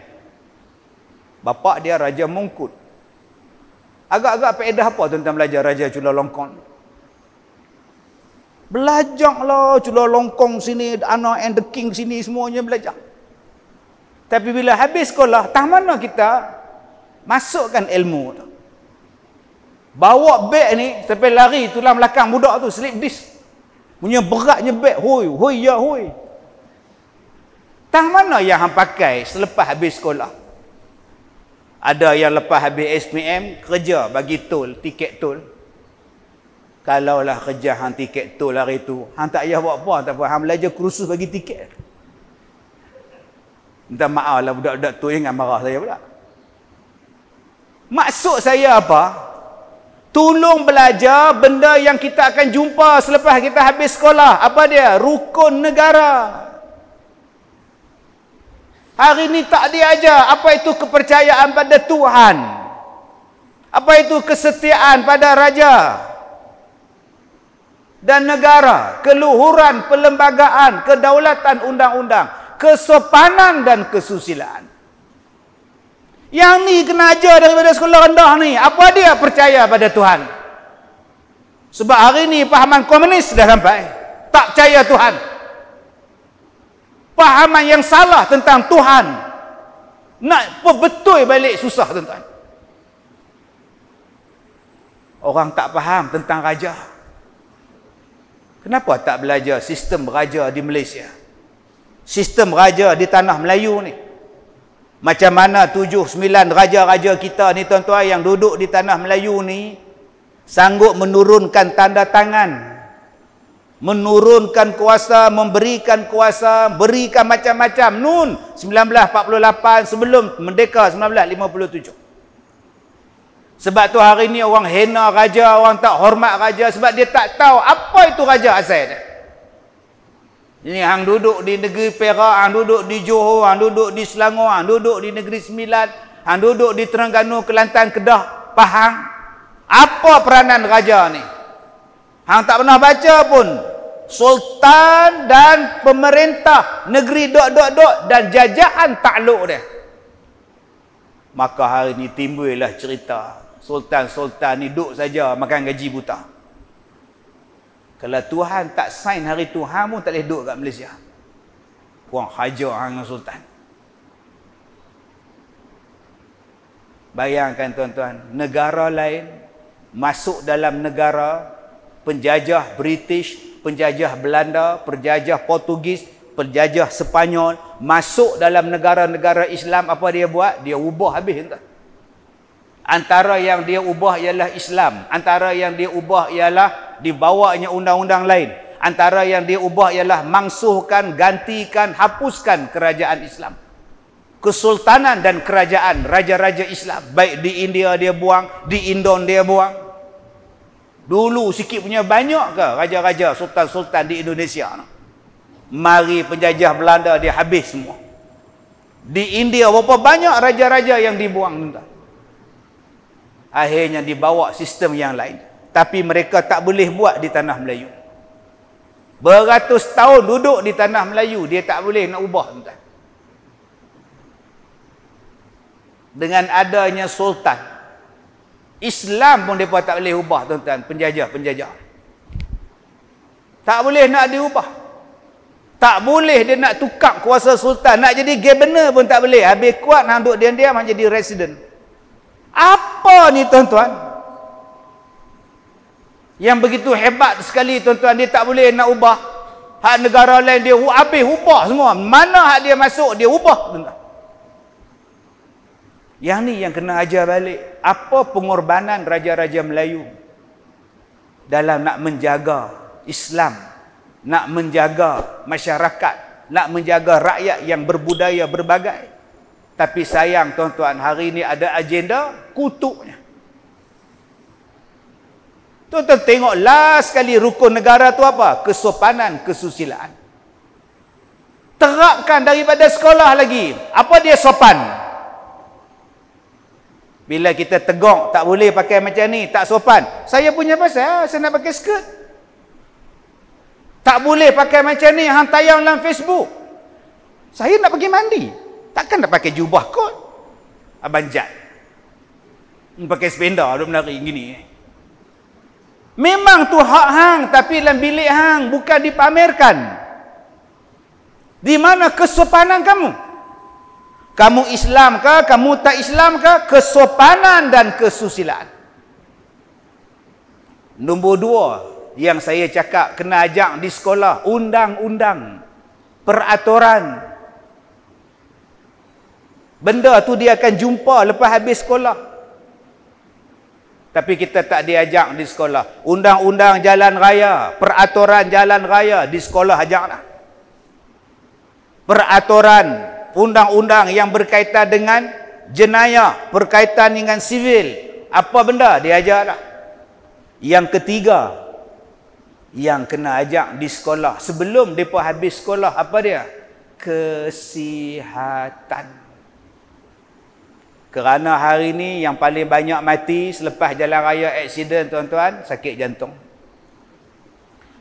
Bapak dia Raja Mungkut. Agak-agak peredah apa tuan-tuan belajar Raja Cula Longkong? Belajarlah Cula Longkong sini, Anna and the King sini semuanya belajar. Tapi bila habis sekolah, tak mana kita masukkan ilmu tu. Bawa beg ni, sampai lari tulang belakang budak tu, slip disk. Punya beratnya beg, hui, hui ya hui. Tak mana yang pakai selepas habis sekolah. Ada yang lepas habis SPM kerja bagi tol, tiket tol. Kalaulah kerja hang tiket tol hari tu, hang tak payah buat apa, Tapi apa hang belajar kursus bagi tiket. Minta maaf lah budak-budak tu ingat marah saya pula. Maksud saya apa? Tolong belajar benda yang kita akan jumpa selepas kita habis sekolah. Apa dia? Rukun Rukun negara. Hari ini tak diajar apa itu kepercayaan pada Tuhan. Apa itu kesetiaan pada raja dan negara, keluhuran perlembagaan, kedaulatan undang-undang, kesopanan dan kesusilaan. Yang ni kena ajar daripada sekolah rendah ni. Apa dia percaya pada Tuhan? Sebab hari ni pahaman komunis dah sampai. Tak percaya Tuhan pahaman yang salah tentang Tuhan nak perbetul balik susah tuan-tuan orang tak faham tentang raja kenapa tak belajar sistem raja di Malaysia sistem raja di tanah Melayu ni macam mana tujuh sembilan raja-raja kita ni tuan-tuan yang duduk di tanah Melayu ni sanggup menurunkan tanda tangan menurunkan kuasa, memberikan kuasa, berikan macam-macam. Nun 1948 sebelum merdeka 1957. Sebab tu hari ni orang hina raja, orang tak hormat raja sebab dia tak tahu apa itu raja asal dia. Ini hang duduk di negeri Perak, hang duduk di Johor, hang duduk di Selangor, hang duduk di negeri Sembilan, hang duduk di Terengganu, Kelantan, Kedah, Pahang. Apa peranan raja ni? Hang tak pernah baca pun sultan dan pemerintah negeri dok-dok-dok dan jajahan takluk dia. Maka hari ini timbullah cerita. Sultan-sultan ni duduk saja makan gaji buta. Kalau Tuhan tak sign hari Tuhan pun tak boleh duduk kat Malaysia. Puan hajar dengan Sultan. Bayangkan tuan-tuan, negara lain masuk dalam negara penjajah British penjajah Belanda, penjajah Portugis, penjajah Sepanyol masuk dalam negara-negara Islam apa dia buat? Dia ubah habis entah. Antara yang dia ubah ialah Islam, antara yang dia ubah ialah dibawanya undang-undang lain. Antara yang dia ubah ialah mangsuhkan, gantikan, hapuskan kerajaan Islam. Kesultanan dan kerajaan, raja-raja Islam. Baik di India dia buang, di Indon dia buang. Dulu sikit punya banyak ke raja-raja sultan-sultan di Indonesia no? Mari penjajah Belanda dia habis semua. Di India berapa banyak raja-raja yang dibuang. Akhirnya dibawa sistem yang lain. Tapi mereka tak boleh buat di tanah Melayu. Beratus tahun duduk di tanah Melayu. Dia tak boleh nak ubah. Dengan adanya Sultan. Islam pun mereka tak boleh ubah tuan-tuan penjajah-penjajah tak boleh nak diubah tak boleh dia nak tukar kuasa sultan nak jadi governor pun tak boleh habis kuat nak duduk diam-diam nak jadi resident apa ni tuan-tuan yang begitu hebat sekali tuan-tuan dia tak boleh nak ubah hak negara lain dia habis ubah semua mana hak dia masuk dia ubah tuan-tuan yang ni yang kena ajar balik. Apa pengorbanan raja-raja Melayu dalam nak menjaga Islam, nak menjaga masyarakat, nak menjaga rakyat yang berbudaya berbagai. Tapi sayang tuan-tuan, hari ini ada agenda kutuknya. Tuan-tuan tengok last kali rukun negara tu apa? Kesopanan, kesusilaan. Terapkan daripada sekolah lagi. Apa dia Sopan bila kita tegok tak boleh pakai macam ni tak sopan saya punya pasal ah, saya nak pakai skirt tak boleh pakai macam ni hang tayang dalam Facebook saya nak pergi mandi takkan nak pakai jubah kot abang jat pakai spenda dia menari gini memang tu hak hang tapi dalam bilik hang bukan dipamerkan di mana kesopanan kamu kamu Islam ke? Kamu tak Islam ke? Kesopanan dan kesusilaan. Nombor dua yang saya cakap kena ajak di sekolah. Undang-undang. Peraturan. Benda tu dia akan jumpa lepas habis sekolah. Tapi kita tak diajak di sekolah. Undang-undang jalan raya. Peraturan jalan raya di sekolah ajaklah. Peraturan undang-undang yang berkaitan dengan jenayah berkaitan dengan sivil apa benda dia ajarlah yang ketiga yang kena ajak di sekolah sebelum depa habis sekolah apa dia kesihatan kerana hari ini yang paling banyak mati selepas jalan raya aksiden tuan-tuan sakit jantung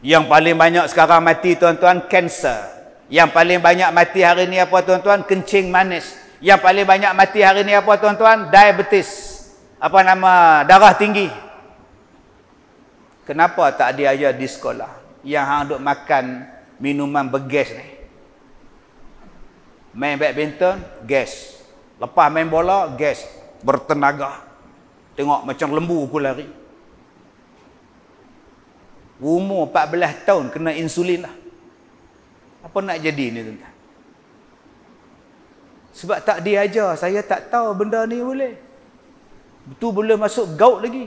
yang paling banyak sekarang mati tuan-tuan kanser -tuan, yang paling banyak mati hari ini apa tuan-tuan? Kencing manis. Yang paling banyak mati hari ini apa tuan-tuan? Diabetes. Apa nama? Darah tinggi. Kenapa tak diajar di sekolah? Yang hang duk makan minuman bergas ni. Main badminton, gas. Lepas main bola, gas. Bertenaga. Tengok macam lembu aku lari. Umur 14 tahun kena insulin lah apa nak jadi ni tuan sebab tak dia diajar saya tak tahu benda ni boleh Betul boleh masuk gaut lagi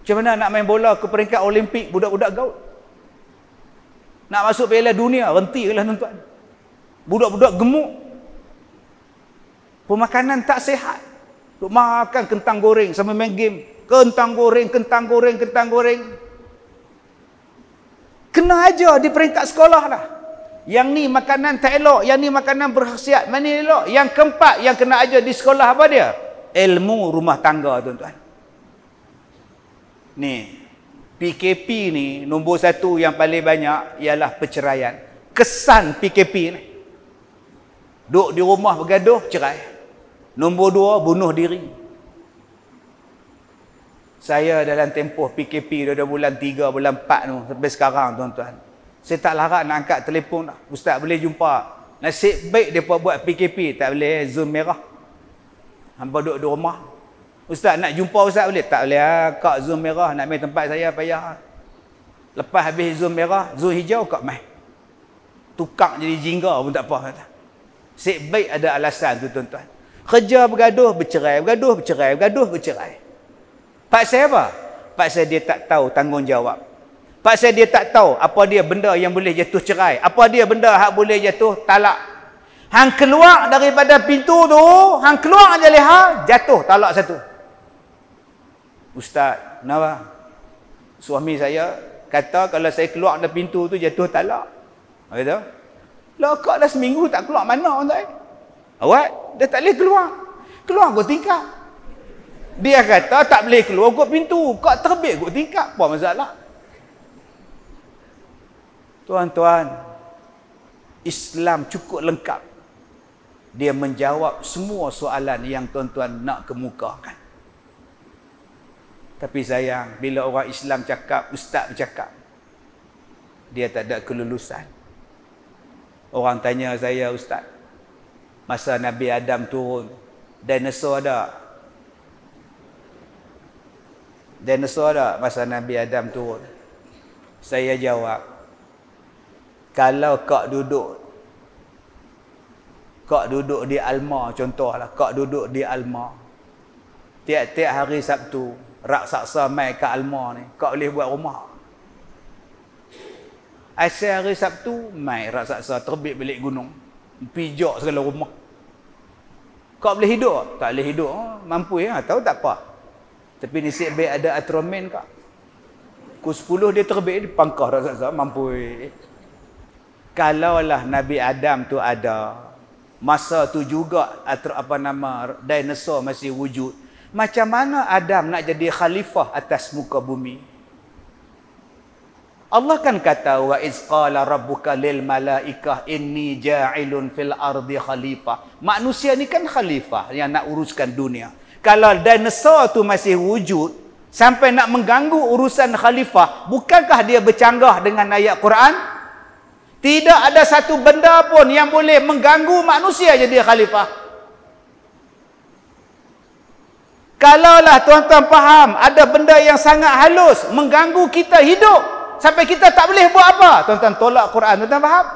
macam mana nak main bola ke peringkat olimpik budak-budak gaut nak masuk piala dunia berhenti ke lah tuan budak-budak gemuk pemakanan tak sihat Duk makan kentang goreng sama main game kentang goreng kentang goreng, kentang goreng kena aja di peringkat sekolah lah. Yang ni makanan tak elok, yang ni makanan berkhasiat, mana elok? Yang keempat yang kena aja di sekolah apa dia? Ilmu rumah tangga tuan-tuan. Ni, PKP ni nombor satu yang paling banyak ialah perceraian. Kesan PKP ni. Duduk di rumah bergaduh, cerai. Nombor dua, bunuh diri saya dalam tempoh PKP 2 bulan tiga bulan empat tu sampai sekarang tuan-tuan saya tak larat nak angkat telefon ustaz boleh jumpa nasib baik dia buat PKP tak boleh eh, zoom merah hampa duduk di rumah ustaz nak jumpa ustaz boleh tak boleh ah, kak zoom merah nak main tempat saya payah ah. lepas habis zoom merah zoom hijau kak main tukang jadi jingga pun tak apa kata Sebaik ada alasan tu tuan-tuan. Kerja bergaduh, bercerai, bergaduh, bercerai, bergaduh, bercerai. Paksa apa? Paksa dia tak tahu tanggungjawab. Paksa dia tak tahu apa dia benda yang boleh jatuh cerai. Apa dia benda yang boleh jatuh talak. Hang keluar daripada pintu tu, hang keluar je leha, jatuh talak satu. Ustaz, kenapa? Suami saya kata kalau saya keluar dari pintu tu jatuh talak. Apa tu? Lah seminggu tak keluar mana orang tu Awak dah tak boleh keluar. Keluar kau tingkap. Dia kata tak boleh keluar kot pintu. Kok terbit kot tingkap. Apa masalah? Tuan-tuan, Islam cukup lengkap. Dia menjawab semua soalan yang tuan-tuan nak kemukakan. Tapi sayang, bila orang Islam cakap, ustaz cakap, dia tak ada kelulusan. Orang tanya saya, ustaz, masa Nabi Adam turun, dinosaur ada? dinosaur tak masa Nabi Adam turun? Saya jawab, kalau kau duduk, kau duduk di Alma contohlah, kau duduk di Alma, tiap-tiap hari Sabtu, raksasa mai ke Alma ni, kau boleh buat rumah. Asal hari Sabtu, mai raksasa terbit balik gunung, pijak segala rumah. Kau boleh hidup? Tak boleh hidup. Mampu ya? Tahu tak apa. Tapi nasib baik ada atromen kak. Pukul 10 dia terbit, dia pangkah dah sasar, mampu. Kalaulah Nabi Adam tu ada, masa tu juga atro, apa nama dinosaur masih wujud. Macam mana Adam nak jadi khalifah atas muka bumi? Allah kan kata wa iz qala rabbuka lil malaikah inni ja'ilun fil ardi khalifah. Manusia ni kan khalifah yang nak uruskan dunia kalau dinosaur tu masih wujud sampai nak mengganggu urusan khalifah bukankah dia bercanggah dengan ayat Quran tidak ada satu benda pun yang boleh mengganggu manusia jadi khalifah kalaulah tuan-tuan faham ada benda yang sangat halus mengganggu kita hidup sampai kita tak boleh buat apa tuan-tuan tolak Quran tuan-tuan faham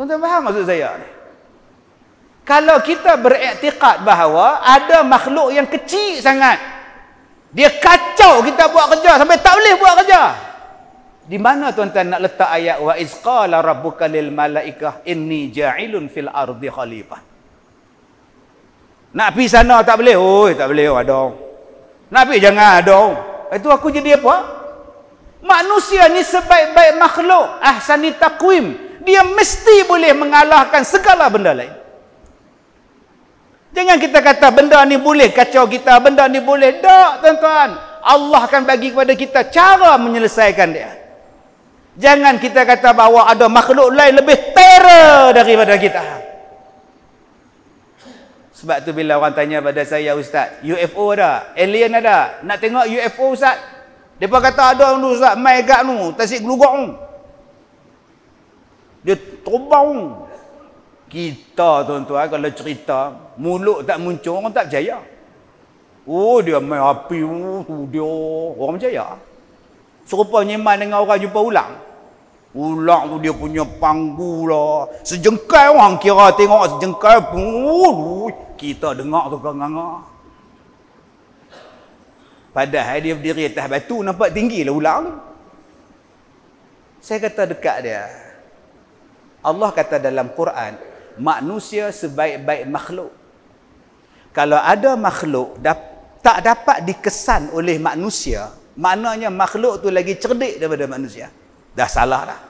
tuan-tuan faham maksud saya ni kalau kita beriktikad bahawa ada makhluk yang kecil sangat dia kacau kita buat kerja sampai tak boleh buat kerja di mana tuan-tuan nak letak ayat wa iz qala rabbuka lil malaikah inni ja'ilun fil ardi khalifah nak pergi sana tak boleh oi tak boleh oh, ada nak pergi jangan ada itu aku jadi apa manusia ni sebaik-baik makhluk ahsani taqwim dia mesti boleh mengalahkan segala benda lain Jangan kita kata benda ni boleh kacau kita, benda ni boleh. Tak, tuan-tuan. Allah akan bagi kepada kita cara menyelesaikan dia. Jangan kita kata bahawa ada makhluk lain lebih teror daripada kita. Sebab tu bila orang tanya pada saya, Ustaz, UFO ada? Alien ada? Nak tengok UFO, Ustaz? Mereka kata ada orang tu, Ustaz, main kat tu, tasik gelugak tu. Dia terbang. Kita, tuan-tuan, kalau cerita, Mulut tak muncul, orang tak percaya. Oh, dia main api, oh, uh, tu dia. Orang percaya. Serupa nyiman dengan orang jumpa ulang. Ulang tu dia punya panggu lah. Sejengkai orang kira tengok sejengkai pun. Oh, kita dengar tu kan Padahal dia berdiri atas batu, nampak tinggi lah ulang. Saya kata dekat dia. Allah kata dalam Quran, manusia sebaik-baik makhluk kalau ada makhluk tak dapat dikesan oleh manusia, maknanya makhluk tu lagi cerdik daripada manusia. Dah salah dah.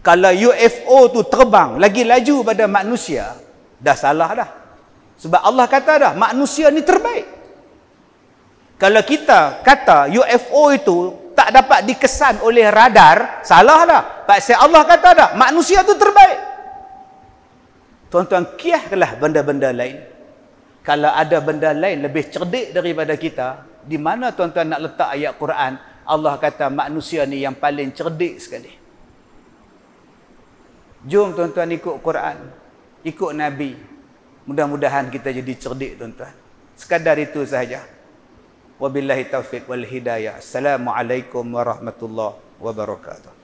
Kalau UFO tu terbang lagi laju pada manusia, dah salah dah. Sebab Allah kata dah, manusia ni terbaik. Kalau kita kata UFO itu tak dapat dikesan oleh radar, salah dah. Paksa Allah kata dah, manusia tu terbaik. Tuan-tuan, kiahlah benda-benda lain kalau ada benda lain lebih cerdik daripada kita di mana tuan-tuan nak letak ayat Quran Allah kata manusia ni yang paling cerdik sekali jom tuan-tuan ikut Quran ikut Nabi mudah-mudahan kita jadi cerdik tuan-tuan sekadar itu sahaja wabillahi taufiq wal hidayah assalamualaikum warahmatullahi wabarakatuh